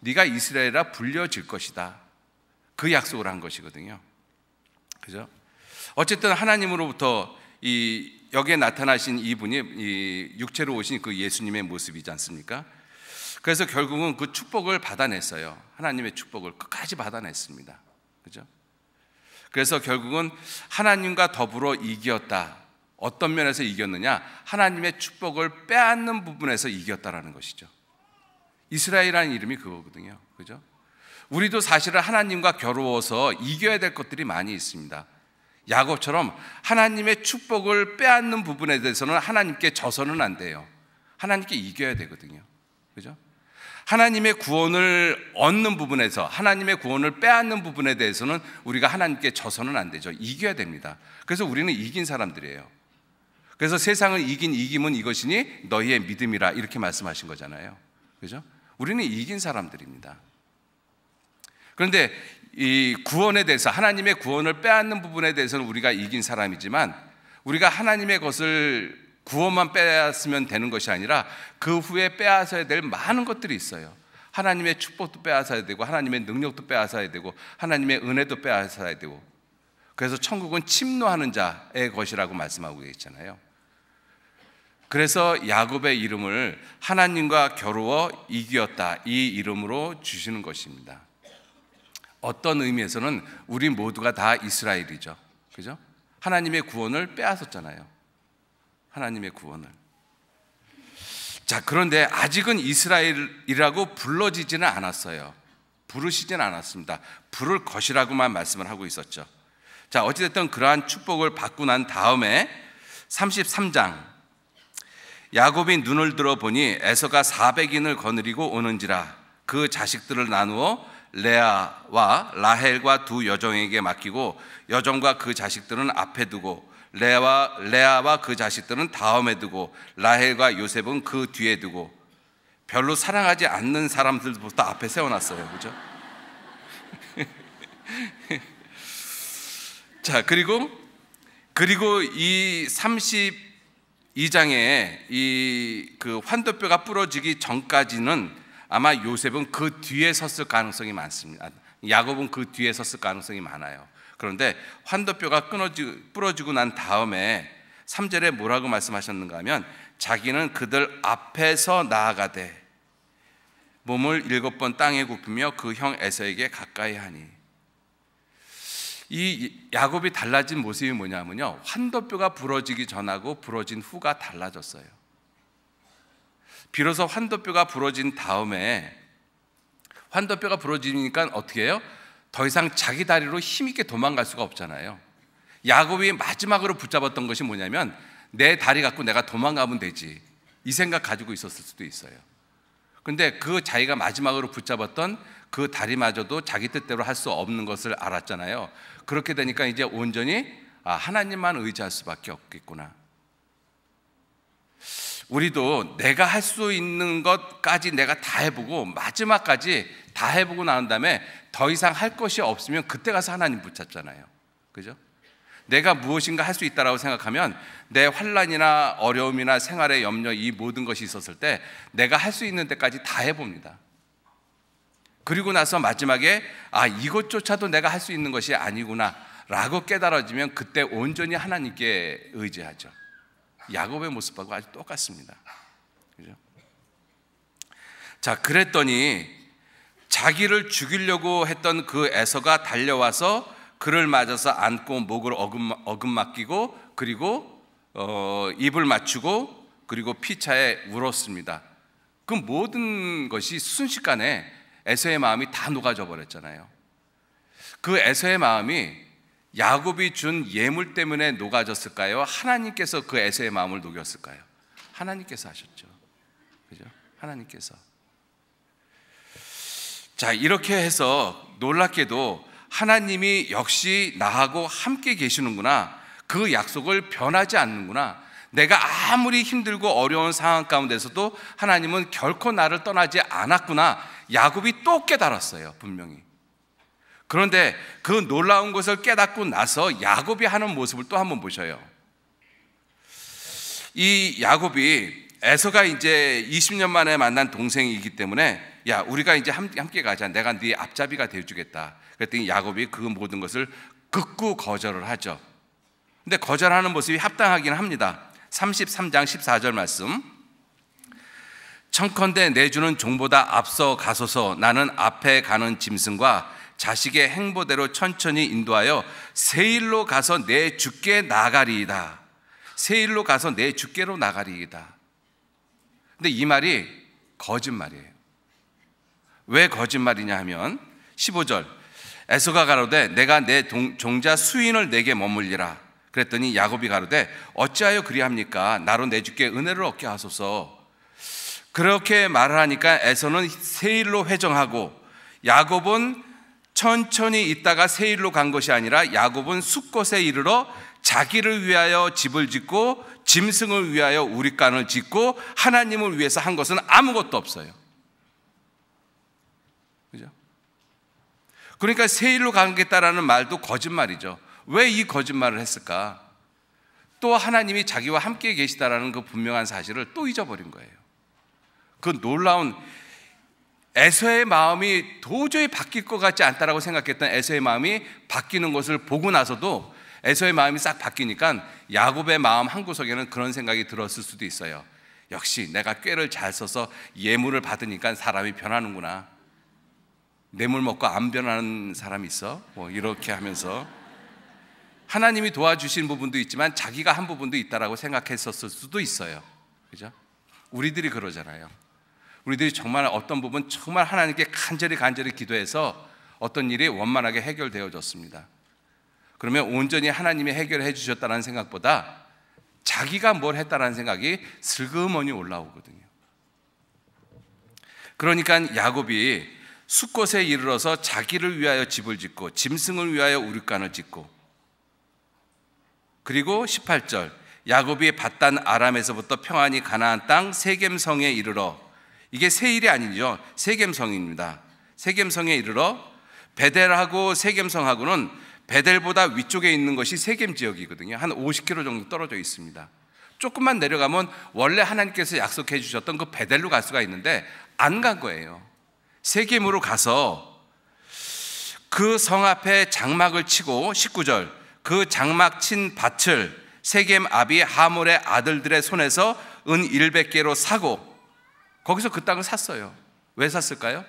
네가 이스라엘이라 불려질 것이다. 그 약속을 한 것이거든요. 그죠? 어쨌든 하나님으로부터 이 여기에 나타나신 이분이 이 육체로 오신 그 예수님의 모습이지 않습니까? 그래서 결국은 그 축복을 받아냈어요. 하나님의 축복을 끝까지 받아냈습니다. 그죠? 그래서 결국은 하나님과 더불어 이겼다. 어떤 면에서 이겼느냐? 하나님의 축복을 빼앗는 부분에서 이겼다라는 것이죠. 이스라엘이라는 이름이 그거거든요. 그죠? 우리도 사실은 하나님과 겨루어서 이겨야 될 것들이 많이 있습니다. 야곱처럼 하나님의 축복을 빼앗는 부분에 대해서는 하나님께 져서는 안 돼요. 하나님께 이겨야 되거든요. 그죠? 하나님의 구원을 얻는 부분에서 하나님의 구원을 빼앗는 부분에 대해서는 우리가 하나님께 져서는 안 되죠. 이겨야 됩니다. 그래서 우리는 이긴 사람들이에요. 그래서 세상을 이긴 이김은 이것이니 너희의 믿음이라 이렇게 말씀하신 거잖아요. 그죠? 우리는 이긴 사람들입니다. 그런데 이 구원에 대해서 하나님의 구원을 빼앗는 부분에 대해서는 우리가 이긴 사람이지만 우리가 하나님의 것을 구원만 빼앗으면 되는 것이 아니라 그 후에 빼앗아야 될 많은 것들이 있어요. 하나님의 축복도 빼앗아야 되고 하나님의 능력도 빼앗아야 되고 하나님의 은혜도 빼앗아야 되고 그래서 천국은 침노하는 자의 것이라고 말씀하고 있잖아요. 그래서 야곱의 이름을 하나님과 겨루어 이기었다 이 이름으로 주시는 것입니다. 어떤 의미에서는 우리 모두가 다 이스라엘이죠. 그죠? 하나님의 구원을 빼앗았잖아요. 하나님의 구원을. 자, 그런데 아직은 이스라엘이라고 불러지지는 않았어요. 부르시지는 않았습니다. 부를 것이라고만 말씀을 하고 있었죠. 자, 어찌됐든 그러한 축복을 받고 난 다음에 33장 야곱이 눈을 들어보니 에서가 400인을 거느리고 오는지라 그 자식들을 나누어 레아와 라헬과 두 여종에게 맡기고 여종과 그 자식들은 앞에 두고 레와, 레아와 그 자식들은 다음에 두고 라헬과 요셉은 그 뒤에 두고 별로 사랑하지 않는 사람들부터 앞에 세워놨어요. 그죠? 자, 그리고 그리고 이 32장에 이그 환도뼈가 부러지기 전까지는 아마 요셉은 그 뒤에 섰을 가능성이 많습니다. 야곱은 그 뒤에 섰을 가능성이 많아요. 그런데 환도뼈가 끊어지, 부러지고 난 다음에 3절에 뭐라고 말씀하셨는가 하면 자기는 그들 앞에서 나아가되 몸을 일곱 번 땅에 굽히며 그 형 에서에게 가까이 하니 이 야곱이 달라진 모습이 뭐냐면요 환도뼈가 부러지기 전하고 부러진 후가 달라졌어요 비로소 환도뼈가 부러진 다음에 환도뼈가 부러지니까 어떻게 해요? 더 이상 자기 다리로 힘있게 도망갈 수가 없잖아요. 야곱이 마지막으로 붙잡았던 것이 뭐냐면 내 다리 갖고 내가 도망가면 되지. 이 생각 가지고 있었을 수도 있어요. 근데 그 자기가 마지막으로 붙잡았던 그 다리마저도 자기 뜻대로 할 수 없는 것을 알았잖아요. 그렇게 되니까 이제 온전히 아, 하나님만 의지할 수밖에 없겠구나. 우리도 내가 할 수 있는 것까지 내가 다 해보고 마지막까지 다 해보고 나온 다음에 더 이상 할 것이 없으면 그때 가서 하나님 붙잡잖아요. 그죠? 내가 무엇인가 할 수 있다라고 생각하면 내 환란이나 어려움이나 생활의 염려 이 모든 것이 있었을 때 내가 할 수 있는 데까지 다 해봅니다. 그리고 나서 마지막에 아 이것조차도 내가 할 수 있는 것이 아니구나라고 깨달아지면 그때 온전히 하나님께 의지하죠. 야곱의 모습하고 아주 똑같습니다. 그죠? 자, 그랬더니 자기를 죽이려고 했던 그 에서가 달려와서 그를 맞아서 안고 목을 어금, 어금 맡기고 그리고 어, 입을 맞추고 그리고 피차에 울었습니다. 그 모든 것이 순식간에 에서의 마음이 다 녹아져 버렸잖아요. 그 에서의 마음이 야곱이 준 예물 때문에 녹아졌을까요? 하나님께서 그 애서의 마음을 녹였을까요? 하나님께서 하셨죠. 그죠? 하나님께서. 자, 이렇게 해서 놀랍게도 하나님이 역시 나하고 함께 계시는구나. 그 약속을 변하지 않는구나. 내가 아무리 힘들고 어려운 상황 가운데서도 하나님은 결코 나를 떠나지 않았구나. 야곱이 또 깨달았어요, 분명히. 그런데 그 놀라운 것을 깨닫고 나서 야곱이 하는 모습을 또 한 번 보셔요. 이 야곱이 에서가 이제 20년 만에 만난 동생이기 때문에 야 우리가 이제 함께 가자. 내가 네 앞잡이가 되어주겠다. 그랬더니 야곱이 그 모든 것을 극구 거절을 하죠. 근데 거절하는 모습이 합당하긴 합니다. 33장 14절 말씀. 청컨대 내주는 종보다 앞서 가소서 나는 앞에 가는 짐승과 자식의 행보대로 천천히 인도하여 세일로 가서 내 주께 나가리이다. 세일로 가서 내 주께로 나가리이다. 근데 이 말이 거짓말이에요. 왜 거짓말이냐 하면 15절 에서가 가로되 내가 내 동, 종자 수인을 내게 머물리라 그랬더니 야곱이 가로되 어찌하여 그리합니까 나로 내 주께 은혜를 얻게 하소서 그렇게 말을 하니까 에서는 세일로 회정하고 야곱은 천천히 있다가 세일로 간 것이 아니라 야곱은 숲곳에 이르러 자기를 위하여 집을 짓고 짐승을 위하여 우리간을 짓고 하나님을 위해서 한 것은 아무것도 없어요. 그죠? 그러니까 세일로 가겠다라는 말도 거짓말이죠. 왜 이 거짓말을 했을까? 또 하나님이 자기와 함께 계시다라는 그 분명한 사실을 또 잊어버린 거예요. 그 놀라운 에서의 마음이 도저히 바뀔 것 같지 않다라고 생각했던 에서의 마음이 바뀌는 것을 보고 나서도 에서의 마음이 싹 바뀌니까 야곱의 마음 한구석에는 그런 생각이 들었을 수도 있어요. 역시 내가 꾀를 잘 써서 예물을 받으니까 사람이 변하는구나. 뇌물 먹고 안 변하는 사람이 있어? 뭐 이렇게 하면서 하나님이 도와주신 부분도 있지만 자기가 한 부분도 있다라고 생각했었을 수도 있어요. 그죠? 우리들이 그러잖아요. 우리들이 정말 어떤 부분 정말 하나님께 간절히 간절히 기도해서 어떤 일이 원만하게 해결되어졌습니다. 그러면 온전히 하나님이 해결해 주셨다는 생각보다 자기가 뭘했다는 생각이 슬그머니 올라오거든요. 그러니까 야곱이 숲곳에 이르러서 자기를 위하여 집을 짓고 짐승을 위하여 우리간을 짓고 그리고 18절 야곱이 바단 아람에서부터 평안히 가나안 땅 세겜성에 이르러 이게 세일이 아니죠. 세겜성입니다. 세겜성에 이르러 베델하고 세겜성하고는 베델보다 위쪽에 있는 것이 세겜 지역이거든요. 한 50km 정도 떨어져 있습니다. 조금만 내려가면 원래 하나님께서 약속해 주셨던 그 베델로 갈 수가 있는데 안 간 거예요. 세겜으로 가서 그 성 앞에 장막을 치고 19절 그 장막 친 밭을 세겜 아비 하몰의 아들들의 손에서 은 100개로 사고 거기서 그 땅을 샀어요. 왜 샀을까요?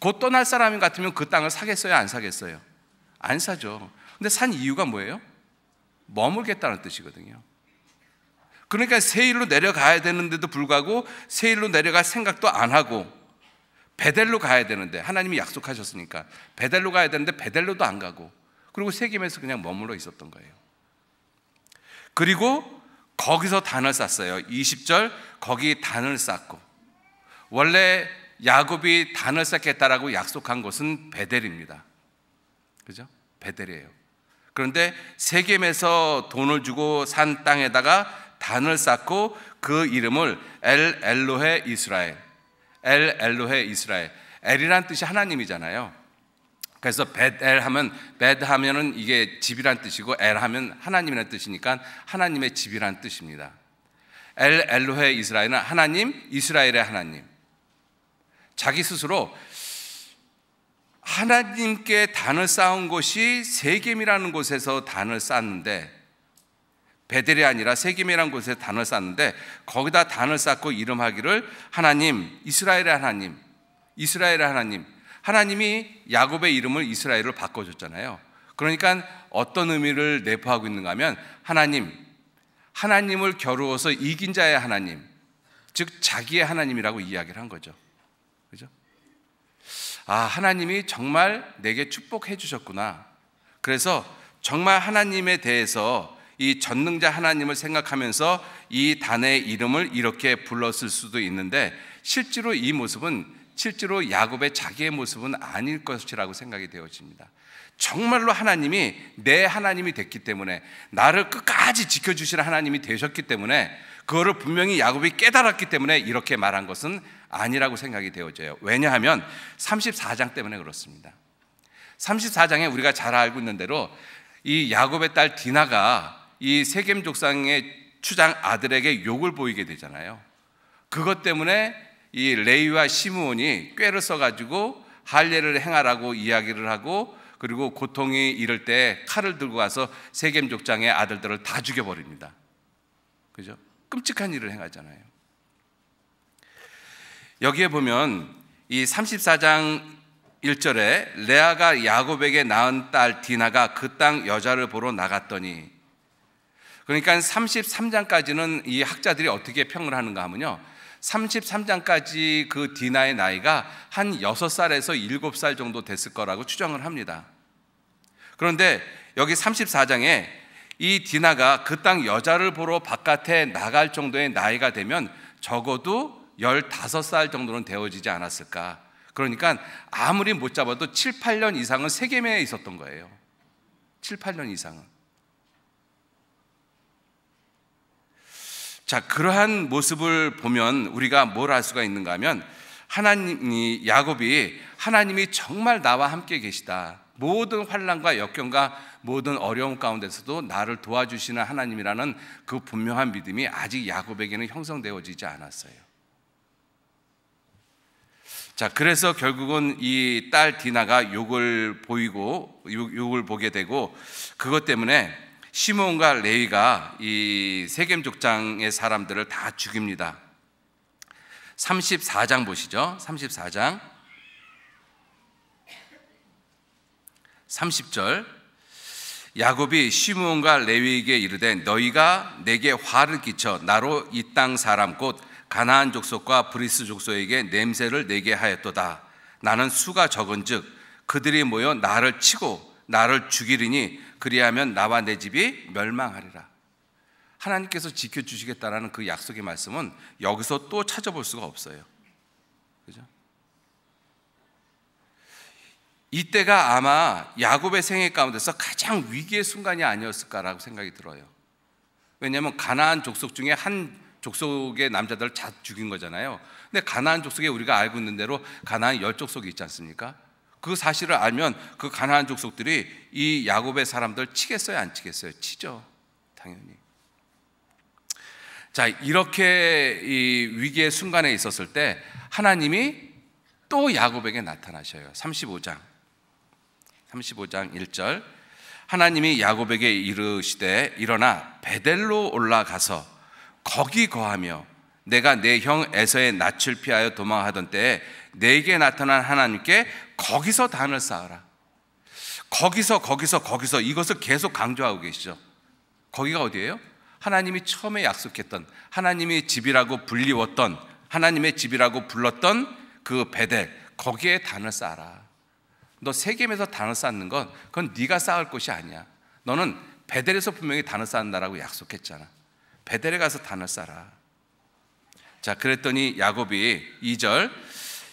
곧 떠날 사람 같으면 그 땅을 사겠어요? 안 사겠어요? 안 사죠. 근데 산 이유가 뭐예요? 머물겠다는 뜻이거든요. 그러니까 세일로 내려가야 되는데도 불구하고 세일로 내려갈 생각도 안 하고 베델로 가야 되는데 하나님이 약속하셨으니까 베델로 가야 되는데 베델로도 안 가고 그리고 세김에서 그냥 머물러 있었던 거예요. 그리고 거기서 단을 쌓았어요. 20절 거기 단을 쌓고 원래 야곱이 단을 쌓겠다라고 약속한 곳은 베델입니다. 그죠? 베델이에요. 그런데 세겜에서 돈을 주고 산 땅에다가 단을 쌓고 그 이름을 엘 엘로헤 이스라엘. 엘 엘로헤 이스라엘. 엘이란 뜻이 하나님이잖아요. 그래서 벳엘 하면 벳 하면은 이게 집이란 뜻이고 엘 하면 하나님이란 뜻이니까 하나님의 집이란 뜻입니다. 엘 엘로헤 이스라엘은 하나님 이스라엘의 하나님. 자기 스스로 하나님께 단을 쌓은 곳이 세겜이라는 곳에서 단을 쌓는데 베델이 아니라 세겜이라는 곳에 단을 쌓는데 거기다 단을 쌓고 이름하기를 하나님 이스라엘의 하나님 이스라엘의 하나님 하나님이 야곱의 이름을 이스라엘로 바꿔줬잖아요. 그러니까 어떤 의미를 내포하고 있는가 하면 하나님 하나님을 겨루어서 이긴 자의 하나님 즉 자기의 하나님이라고 이야기를 한 거죠. 아, 하나님이 정말 내게 축복해 주셨구나. 그래서 정말 하나님에 대해서 이 전능자 하나님을 생각하면서 이 단의 이름을 이렇게 불렀을 수도 있는데 실제로 이 모습은 실제로 야곱의 자기의 모습은 아닐 것이라고 생각이 되어집니다. 정말로 하나님이 내 하나님이 됐기 때문에 나를 끝까지 지켜주실 하나님이 되셨기 때문에 그거를 분명히 야곱이 깨달았기 때문에 이렇게 말한 것은 아니라고 생각이 되어져요. 왜냐하면 34장 때문에 그렇습니다. 34장에 우리가 잘 알고 있는 대로 이 야곱의 딸 디나가 이 세겜 족상의 추장 아들에게 욕을 보이게 되잖아요. 그것 때문에 이 레이와 시므온이 꾀를 써가지고 할례를 행하라고 이야기를 하고 그리고 고통이 이럴 때 칼을 들고 가서 세겜 족장의 아들들을 다 죽여버립니다. 그죠? 끔찍한 일을 행하잖아요. 여기에 보면 이 34장 1절에 레아가 야곱에게 낳은 딸 디나가 그 땅 여자를 보러 나갔더니 그러니까 33장까지는 이 학자들이 어떻게 평을 하는가 하면요. 33장까지 그 디나의 나이가 한 6살에서 7살 정도 됐을 거라고 추정을 합니다. 그런데 여기 34장에 이 디나가 그 땅 여자를 보러 바깥에 나갈 정도의 나이가 되면 적어도 15살 정도는 되어지지 않았을까. 그러니까 아무리 못 잡아도 7, 8년 이상은 세계매에 있었던 거예요. 7, 8년 이상은. 자, 그러한 모습을 보면 우리가 뭘 알 수가 있는가 하면 하나님이 야곱이 하나님이 정말 나와 함께 계시다. 모든 환란과 역경과 모든 어려움 가운데서도 나를 도와주시는 하나님이라는 그 분명한 믿음이 아직 야곱에게는 형성되어지지 않았어요. 자, 그래서 결국은 이 딸 디나가 욕을 보이고 욕, 을 보게 되고 그것 때문에 시몬과 레이가이 세겜 족장의 사람들을 다 죽입니다. 34장 보시죠. 34장 30절 야곱이 시므온과 레위에게 이르되 너희가 내게 화를 끼쳐 나로 이 땅 사람 곧 가나안 족속과 브리스 족속에게 냄새를 내게 하였도다. 나는 수가 적은즉 그들이 모여 나를 치고 나를 죽이리니 그리하면 나와 내 집이 멸망하리라. 하나님께서 지켜 주시겠다라는 그 약속의 말씀은 여기서 또 찾아볼 수가 없어요. 그죠? 이때가 아마 야곱의 생애 가운데서 가장 위기의 순간이 아니었을까라고 생각이 들어요. 왜냐하면 가나안 족속 중에 한 족속의 남자들을 다 죽인 거잖아요. 근데 가나안 족속에 우리가 알고 있는 대로 가나안 열 족속이 있지 않습니까? 그 사실을 알면 그 가나안 족속들이 이 야곱의 사람들 치겠어요, 안 치겠어요? 치죠, 당연히. 자, 이렇게 이 위기의 순간에 있었을 때 하나님이 또 야곱에게 나타나셔요. 35장. 35장 1절. 하나님이 야곱에게 이르시되 일어나 베델로 올라가서 거기 거하며 내가 내 형 에서의 낯을 피하여 도망하던 때에 내게 나타난 하나님께 거기서 단을 쌓아라. 거기서 거기서 거기서 이것을 계속 강조하고 계시죠. 거기가 어디예요? 하나님이 처음에 약속했던 하나님의 집이라고 불리웠던 하나님의 집이라고 불렀던 그 베델 거기에 단을 쌓아라. 너 세겜에서 단을 쌓는 건 그건 네가 쌓을 것이 아니야. 너는 베델에서 분명히 단을 쌓는다라고 약속했잖아. 베델에 가서 단을 쌓아 자, 그랬더니 야곱이 2절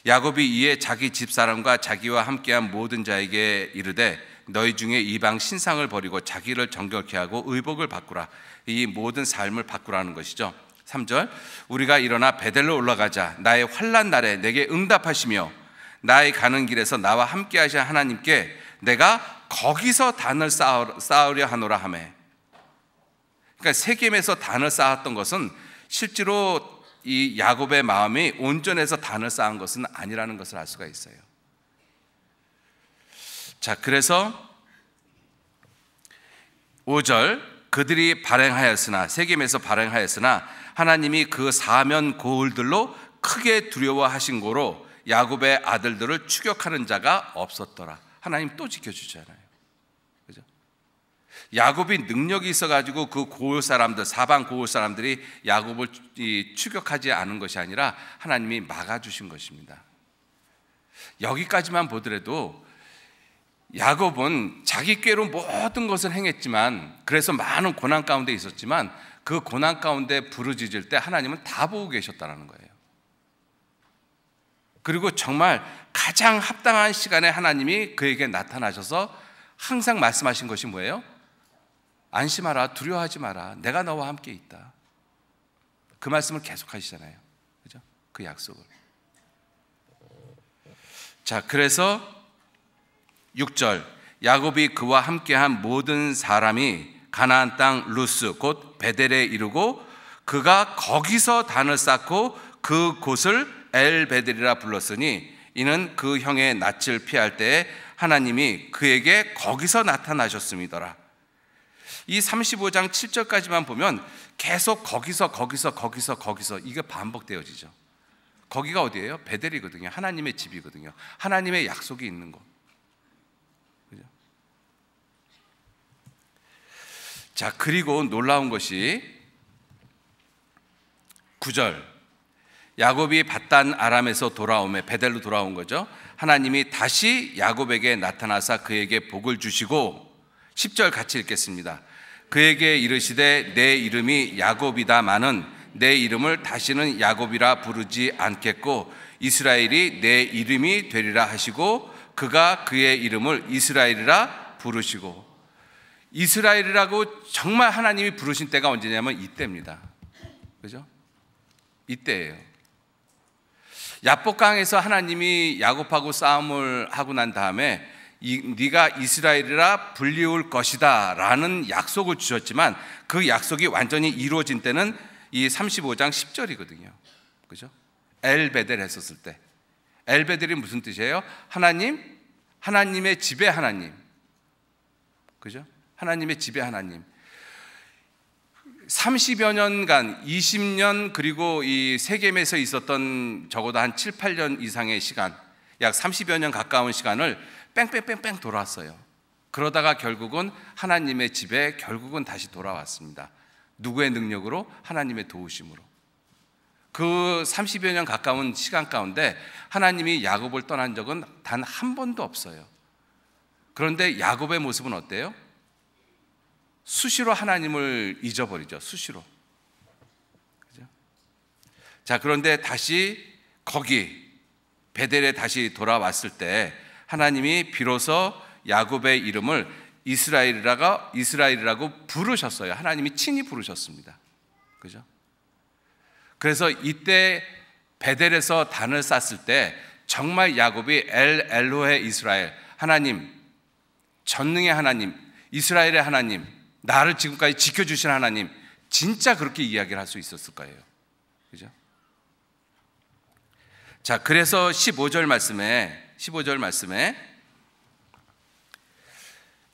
야곱이 이에 자기 집 사람과 자기와 함께한 모든 자에게 이르되 너희 중에 이방 신상을 버리고 자기를 정결케 하고 의복을 바꾸라. 이 모든 삶을 바꾸라는 것이죠. 3절 우리가 일어나 베델로 올라가자. 나의 환난 날에 내게 응답하시며 나의 가는 길에서 나와 함께 하신 하나님께 내가 거기서 단을 쌓으려 하노라 하매 그러니까 세겜에서 단을 쌓았던 것은 실제로 이 야곱의 마음이 온전해서 단을 쌓은 것은 아니라는 것을 알 수가 있어요. 자, 그래서 5절 그들이 발행하였으나 세겜에서 발행하였으나 하나님이 그 사면 고을들로 크게 두려워하신 고로 야곱의 아들들을 추격하는 자가 없었더라. 하나님 또 지켜 주잖아요. 야곱이 능력이 있어가지고 그 고을 사람들 사방 고을 사람들이 야곱을 추격하지 않은 것이 아니라 하나님이 막아주신 것입니다. 여기까지만 보더라도 야곱은 자기 꾀로 모든 것을 행했지만 그래서 많은 고난 가운데 있었지만 그 고난 가운데 부르짖을 때 하나님은 다 보고 계셨다는 거예요. 그리고 정말 가장 합당한 시간에 하나님이 그에게 나타나셔서 항상 말씀하신 것이 뭐예요? 안심하라, 두려워하지 마라. 내가 너와 함께 있다. 그 말씀을 계속 하시잖아요. 그죠? 그 약속을. 자, 그래서 6절. 야곱이 그와 함께한 모든 사람이 가나안 땅 루스 곧 베델에 이르고 그가 거기서 단을 쌓고 그곳을 엘 베델이라 불렀으니 이는 그 형의 낯을 피할 때 하나님이 그에게 거기서 나타나셨음이더라. 이 35장 7절까지만 보면 계속 거기서 거기서 거기서 거기서 이게 반복되어지죠. 거기가 어디예요? 베델이거든요. 하나님의 집이거든요. 하나님의 약속이 있는 곳. 그죠? 자, 그리고 놀라운 것이 9절. 야곱이 바단 아람에서 돌아오매 베델로 돌아온 거죠. 하나님이 다시 야곱에게 나타나사 그에게 복을 주시고 10절 같이 읽겠습니다. 그에게 이르시되 내 이름이 야곱이다마는 내 이름을 다시는 야곱이라 부르지 않겠고 이스라엘이 내 이름이 되리라 하시고 그가 그의 이름을 이스라엘이라 부르시고 이스라엘이라고 정말 하나님이 부르신 때가 언제냐면 이때입니다. 그죠? 이때예요. 야복강에서 하나님이 야곱하고 싸움을 하고 난 다음에 이, 네가 이스라엘이라 불리울 것이다라는 약속을 주셨지만 그 약속이 완전히 이루어진 때는 이 35장 10절이거든요. 그죠? 엘베델 했었을 때 엘베델이 무슨 뜻이에요? 하나님 하나님의 집에 하나님. 그죠? 하나님의 집에 하나님. 30여 년간 20년 그리고 이 세겜에서 있었던 적어도 한 7, 8년 이상의 시간 약 30여 년 가까운 시간을 뺑뺑뺑뺑 돌았어요. 그러다가 결국은 하나님의 집에 결국은 다시 돌아왔습니다. 누구의 능력으로? 하나님의 도우심으로. 그 30여 년 가까운 시간 가운데 하나님이 야곱을 떠난 적은 단 한 번도 없어요. 그런데 야곱의 모습은 어때요? 수시로 하나님을 잊어버리죠. 수시로. 그죠? 자, 그런데 다시 거기 베델에 다시 돌아왔을 때 하나님이 비로소 야곱의 이름을 이스라엘이라가 이스라엘이라고 부르셨어요. 하나님이 친히 부르셨습니다. 그죠? 그래서 이때 베델에서 단을 쌌을 때 정말 야곱이 엘 엘로의 이스라엘 하나님 전능의 하나님 이스라엘의 하나님 나를 지금까지 지켜 주신 하나님 진짜 그렇게 이야기를 할 수 있었을 거예요. 그죠? 자, 그래서 15절 말씀에 15절 말씀에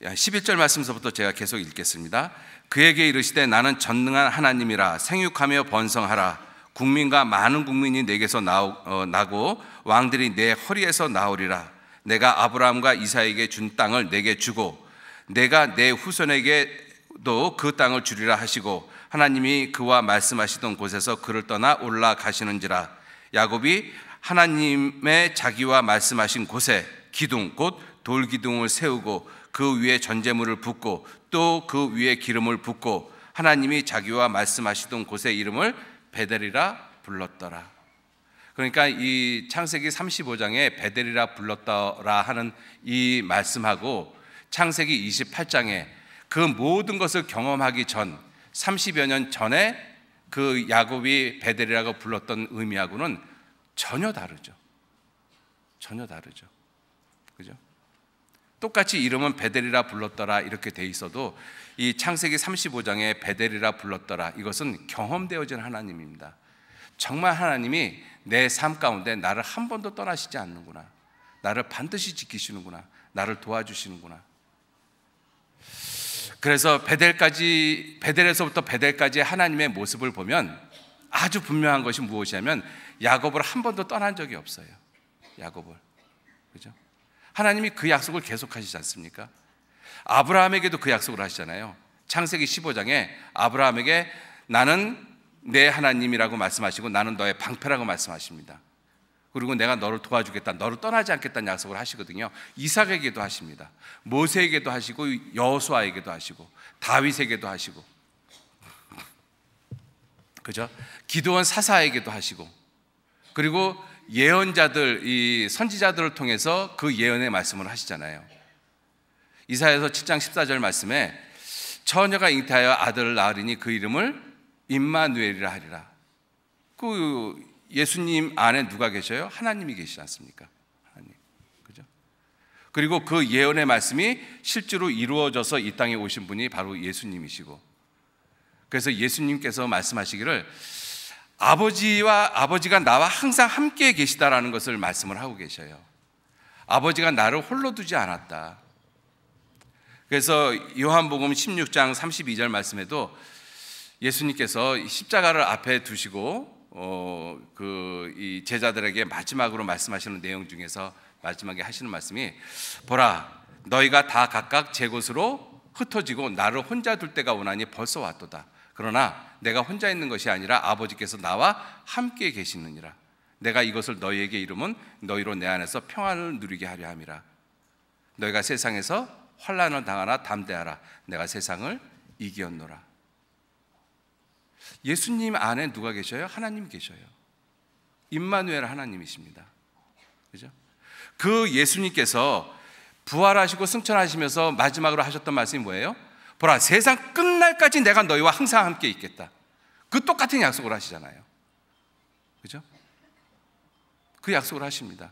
11절 말씀서부터 제가 계속 읽겠습니다. 그에게 이르시되 나는 전능한 하나님이라 생육하며 번성하라 국민과 많은 국민이 내게서 나오, 어, 나고 왕들이 내 허리에서 나오리라 내가 아브라함과 이사에게 준 땅을 내게 주고 내가 내 후손에게도 그 땅을 주리라 하시고 하나님이 그와 말씀하시던 곳에서 그를 떠나 올라가시는지라 야곱이 하나님의 자기와 말씀하신 곳에 기둥 곧 돌기둥을 세우고 그 위에 전제물을 붓고 또 그 위에 기름을 붓고 하나님이 자기와 말씀하시던 곳의 이름을 베델이라 불렀더라. 그러니까 이 창세기 35장에 베델이라 불렀더라 하는 이 말씀하고 창세기 28장에 그 모든 것을 경험하기 전 30여 년 전에 그 야곱이 베델이라고 불렀던 의미하고는 전혀 다르죠. 전혀 다르죠. 그죠? 똑같이 이름은 베델이라 불렀더라 이렇게 돼 있어도 이 창세기 35장에 베델이라 불렀더라 이것은 경험되어진 하나님입니다. 정말 하나님이 내 삶 가운데 나를 한 번도 떠나시지 않는구나. 나를 반드시 지키시는구나. 나를 도와주시는구나. 그래서 베델까지 베델에서부터 베델까지 하나님의 모습을 보면 아주 분명한 것이 무엇이냐면 야곱을 한 번도 떠난 적이 없어요. 야곱을. 그죠? 하나님이 그 약속을 계속하시지 않습니까? 아브라함에게도 그 약속을 하시잖아요. 창세기 15장에 아브라함에게 나는 내 하나님이라고 말씀하시고 나는 너의 방패라고 말씀하십니다. 그리고 내가 너를 도와주겠다, 너를 떠나지 않겠다는 약속을 하시거든요. 이삭에게도 하십니다. 모세에게도 하시고 여호수아에게도 하시고 다윗에게도 하시고 그죠? 기도원 사사에게도 하시고 그리고 예언자들, 이 선지자들을 통해서 그 예언의 말씀을 하시잖아요. 이사에서 7장 14절 말씀에 처녀가 잉태하여 아들을 낳으리니 그 이름을 임마누엘이라 하리라. 그 예수님 안에 누가 계셔요? 하나님이 계시지 않습니까? 하나님. 그죠? 그리고 그 예언의 말씀이 실제로 이루어져서 이 땅에 오신 분이 바로 예수님이시고. 그래서 예수님께서 말씀하시기를 아버지와 아버지가 나와 항상 함께 계시다라는 것을 말씀을 하고 계셔요. 아버지가 나를 홀로 두지 않았다. 그래서 요한복음 16장 32절 말씀에도 예수님께서 십자가를 앞에 두시고 어, 그 제자들에게 마지막으로 말씀하시는 내용 중에서 마지막에 하시는 말씀이 보라 너희가 다 각각 제 곳으로 흩어지고 나를 혼자 둘 때가 오나니 벌써 왔도다. 그러나 내가 혼자 있는 것이 아니라 아버지께서 나와 함께 계시느니라. 내가 이것을 너희에게 이름은 너희로 내 안에서 평안을 누리게 하려 함이라. 너희가 세상에서 환란을 당하나 담대하라. 내가 세상을 이기었노라. 예수님 안에 누가 계셔요? 하나님 계셔요. 임마누엘 하나님이십니다. 그죠? 그 예수님께서 부활하시고 승천하시면서 마지막으로 하셨던 말씀이 뭐예요? 보라, 세상 끝날까지 내가 너희와 항상 함께 있겠다. 그 똑같은 약속을 하시잖아요. 그죠? 그 약속을 하십니다.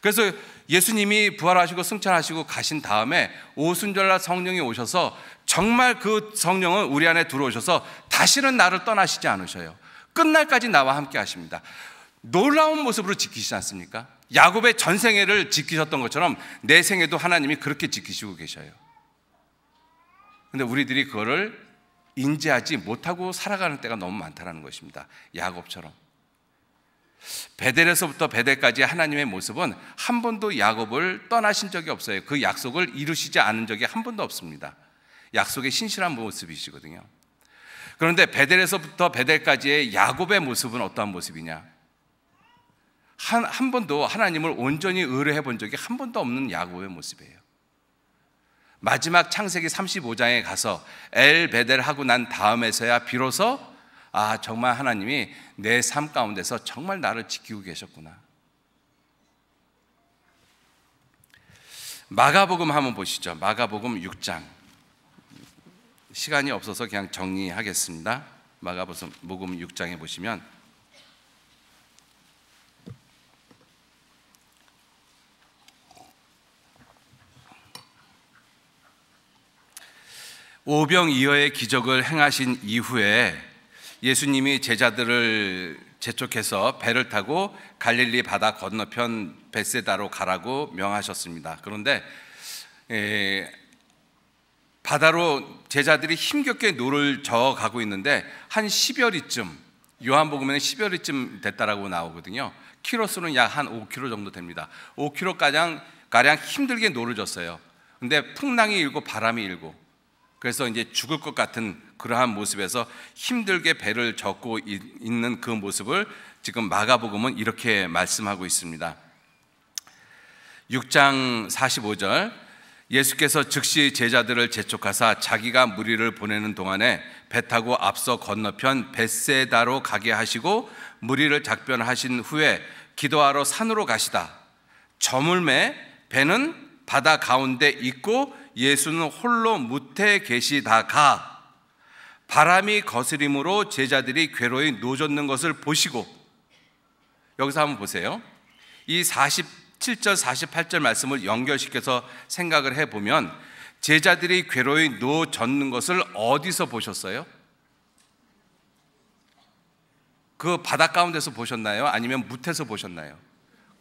그래서 예수님이 부활하시고 승천하시고 가신 다음에 오순절날 성령이 오셔서 정말 그 성령은 우리 안에 들어오셔서 다시는 나를 떠나시지 않으셔요. 끝날까지 나와 함께 하십니다. 놀라운 모습으로 지키시지 않습니까? 야곱의 전생애를 지키셨던 것처럼 내 생애도 하나님이 그렇게 지키시고 계셔요. 근데 우리들이 그거를 인지하지 못하고 살아가는 때가 너무 많다는 것입니다. 야곱처럼. 베델에서부터 베델까지 하나님의 모습은 한 번도 야곱을 떠나신 적이 없어요. 그 약속을 이루시지 않은 적이 한 번도 없습니다. 약속의 신실한 모습이시거든요. 그런데 베델에서부터 베델까지의 야곱의 모습은 어떠한 모습이냐? 한, 한 번도 하나님을 온전히 의뢰해 본 적이 한 번도 없는 야곱의 모습이에요. 마지막 창세기 35장에 가서 엘 베델 하고 난 다음에서야 비로소 아 정말 하나님이 내 삶 가운데서 정말 나를 지키고 계셨구나. 마가복음 한번 보시죠. 마가복음 6장. 시간이 없어서 그냥 정리하겠습니다. 마가복음 6장에 보시면 오병이어의 기적을 행하신 이후에 예수님이 제자들을 재촉해서 배를 타고 갈릴리 바다 건너편 베세다로 가라고 명하셨습니다. 그런데 에, 예, 바다로 제자들이 힘겹게 노를 저어 가고 있는데 한 10여리쯤 요한복음에는 10여리쯤 됐다라고 나오거든요. 키로수는 약 한 5km 정도 됩니다. 5km 가량 가량 힘들게 노를 졌어요. 근데 풍랑이 일고 바람이 일고 그래서 이제 죽을 것 같은 그러한 모습에서 힘들게 배를 젓고 있는 그 모습을 지금 마가복음은 이렇게 말씀하고 있습니다. 6장 45절 예수께서 즉시 제자들을 재촉하사 자기가 무리를 보내는 동안에 배 타고 앞서 건너편 벳세다로 가게 하시고 무리를 작별하신 후에 기도하러 산으로 가시다. 저물매 배는 바다 가운데 있고 예수는 홀로 무태 계시다가 바람이 거스림으로 제자들이 괴로이 노졌는 것을 보시고 여기서 한번 보세요. 이 47절 48절 말씀을 연결시켜서 생각을 해 보면 제자들이 괴로이 노젓는 것을 어디서 보셨어요? 그 바다 가운데서 보셨나요? 아니면 무태서 보셨나요?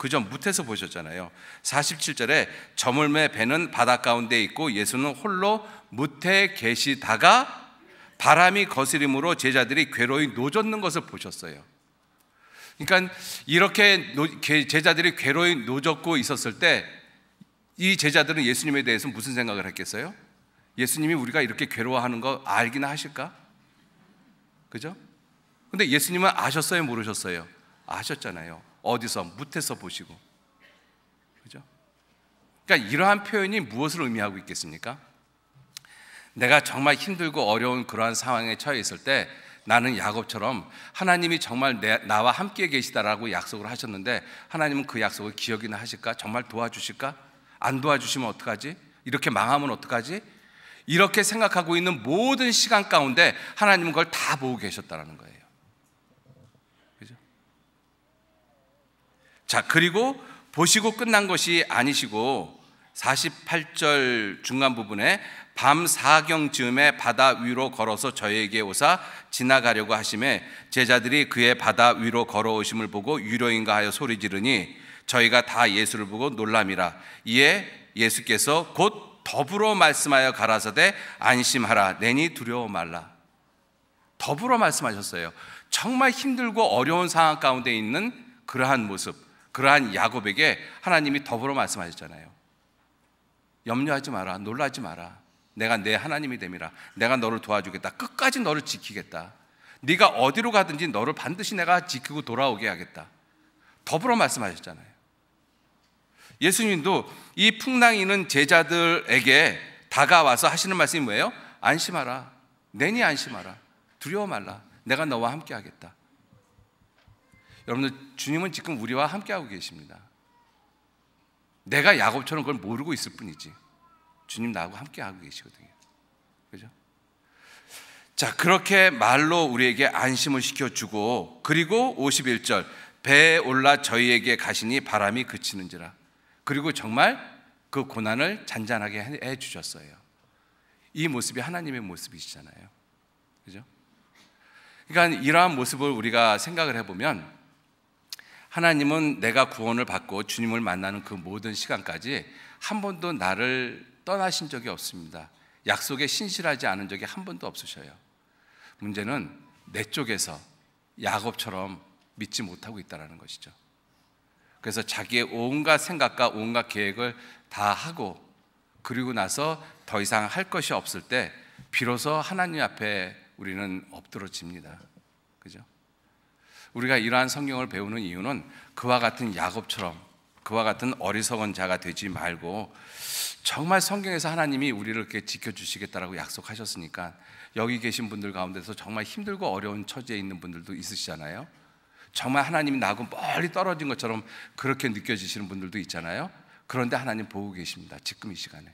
그점 무태서 보셨잖아요. 47절에 저물매 배는 바닷 가운데 있고 예수는 홀로 무태 계시다가 바람이 거스림으로 제자들이 괴로이 노졌는 것을 보셨어요. 그러니까 이렇게 제자들이 괴로이 노젓고 있었을 때 이 제자들은 예수님에 대해서 무슨 생각을 했겠어요? 예수님이 우리가 이렇게 괴로워하는 거 알기나 하실까? 그죠? 근데 예수님은 아셨어요, 모르셨어요? 아셨잖아요. 어디서 묻에서 보시고 그죠? 그러니까 이러한 표현이 무엇을 의미하고 있겠습니까? 내가 정말 힘들고 어려운 그러한 상황에 처해 있을 때 나는 야곱처럼 하나님이 정말 내, 나와 함께 계시다라고 약속을 하셨는데 하나님은 그 약속을 기억이나 하실까? 정말 도와주실까? 안 도와주시면 어떡하지? 이렇게 망하면 어떡하지? 이렇게 생각하고 있는 모든 시간 가운데 하나님은 그걸 다 보고 계셨다라는 거예요. 자, 그리고 보시고 끝난 것이 아니시고 48절 중간 부분에 밤 사경 즈음에 바다 위로 걸어서 저에게 오사 지나가려고 하심에 제자들이 그의 바다 위로 걸어오심을 보고 유료인가 하여 소리 지르니 저희가 다 예수를 보고 놀람이라 이에 예수께서 곧 더불어 말씀하여 가라사대 안심하라 내니 두려워 말라 더불어 말씀하셨어요 정말 힘들고 어려운 상황 가운데 있는 그러한 모습 그러한 야곱에게 하나님이 더불어 말씀하셨잖아요. 염려하지 마라. 놀라지 마라. 내가 내 하나님이 됨이라. 내가 너를 도와주겠다. 끝까지 너를 지키겠다. 네가 어디로 가든지 너를 반드시 내가 지키고 돌아오게 하겠다. 더불어 말씀하셨잖아요. 예수님도 이 풍랑이는 제자들에게 다가와서 하시는 말씀이 뭐예요? 안심하라. 내니 안심하라. 두려워 말라. 내가 너와 함께 하겠다. 여러분들 주님은 지금 우리와 함께하고 계십니다. 내가 야곱처럼 그걸 모르고 있을 뿐이지. 주님 나하고 함께하고 계시거든요. 그죠? 자, 그렇게 말로 우리에게 안심을 시켜주고, 그리고 51절, 배에 올라 저희에게 가시니 바람이 그치는지라. 그리고 정말 그 고난을 잔잔하게 해주셨어요. 이 모습이 하나님의 모습이시잖아요. 그죠? 그러니까 이러한 모습을 우리가 생각을 해보면 하나님은 내가 구원을 받고 주님을 만나는 그 모든 시간까지 한 번도 나를 떠나신 적이 없습니다. 약속에 신실하지 않은 적이 한 번도 없으셔요. 문제는 내 쪽에서 야곱처럼 믿지 못하고 있다라는 것이죠. 그래서 자기의 온갖 생각과 온갖 계획을 다 하고 그리고 나서 더 이상 할 것이 없을 때 비로소 하나님 앞에 우리는 엎드러집니다. 우리가 이러한 성경을 배우는 이유는 그와 같은 야곱처럼 그와 같은 어리석은 자가 되지 말고 정말 성경에서 하나님이 우리를 이렇게 지켜주시겠다라고 약속하셨으니까 여기 계신 분들 가운데서 정말 힘들고 어려운 처지에 있는 분들도 있으시잖아요. 정말 하나님이 나하고 멀리 떨어진 것처럼 그렇게 느껴지시는 분들도 있잖아요. 그런데 하나님 보고 계십니다. 지금 이 시간에.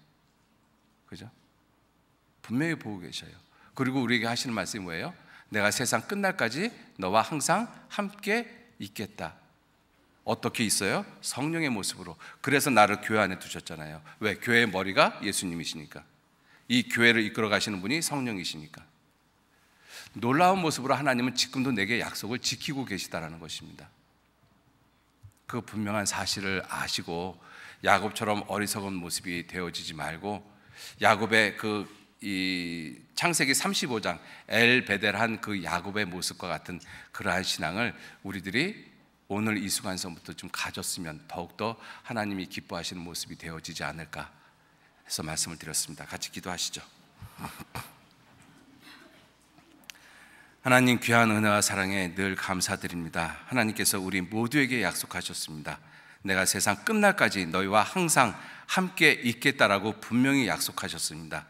그죠? 분명히 보고 계셔요. 그리고 우리에게 하시는 말씀이 뭐예요? 내가 세상 끝날까지 너와 항상 함께 있겠다. 어떻게 있어요? 성령의 모습으로. 그래서 나를 교회 안에 두셨잖아요. 왜? 교회의 머리가 예수님이시니까. 이 교회를 이끌어 가시는 분이 성령이시니까. 놀라운 모습으로 하나님은 지금도 내게 약속을 지키고 계시다라는 것입니다. 그 분명한 사실을 아시고 야곱처럼 어리석은 모습이 되어지지 말고 야곱의 그이 창세기 35장 엘 베델한 그 야곱의 모습과 같은 그러한 신앙을 우리들이 오늘 이 순간서부터 좀 가졌으면 더욱더 하나님이 기뻐하시는 모습이 되어지지 않을까 해서 말씀을 드렸습니다. 같이 기도하시죠. 하나님 귀한 은혜와 사랑에 늘 감사드립니다. 하나님께서 우리 모두에게 약속하셨습니다. 내가 세상 끝날까지 너희와 항상 함께 있겠다라고 분명히 약속하셨습니다.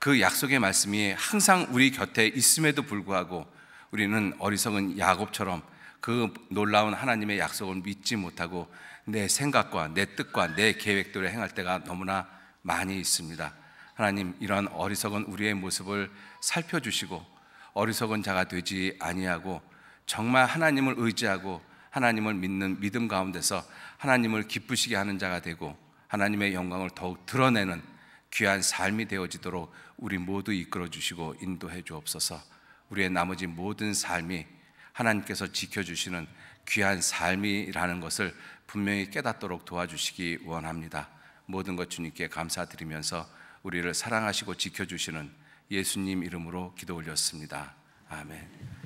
그 약속의 말씀이 항상 우리 곁에 있음에도 불구하고 우리는 어리석은 야곱처럼 그 놀라운 하나님의 약속을 믿지 못하고 내 생각과 내 뜻과 내 계획대로 행할 때가 너무나 많이 있습니다. 하나님 이러 어리석은 우리의 모습을 살펴주시고 어리석은 자가 되지 아니하고 정말 하나님을 의지하고 하나님을 믿는 믿음 가운데서 하나님을 기쁘시게 하는 자가 되고 하나님의 영광을 더욱 드러내는 귀한 삶이 되어지도록 우리 모두 이끌어 주시고 인도해 주옵소서. 우리의 나머지 모든 삶이 하나님께서 지켜 주시는 귀한 삶이라는 것을 분명히 깨닫도록 도와주시기 원합니다. 모든 것 주님께 감사드리면서 우리를 사랑하시고 지켜 주시는 예수님 이름으로 기도 올렸습니다. 아멘.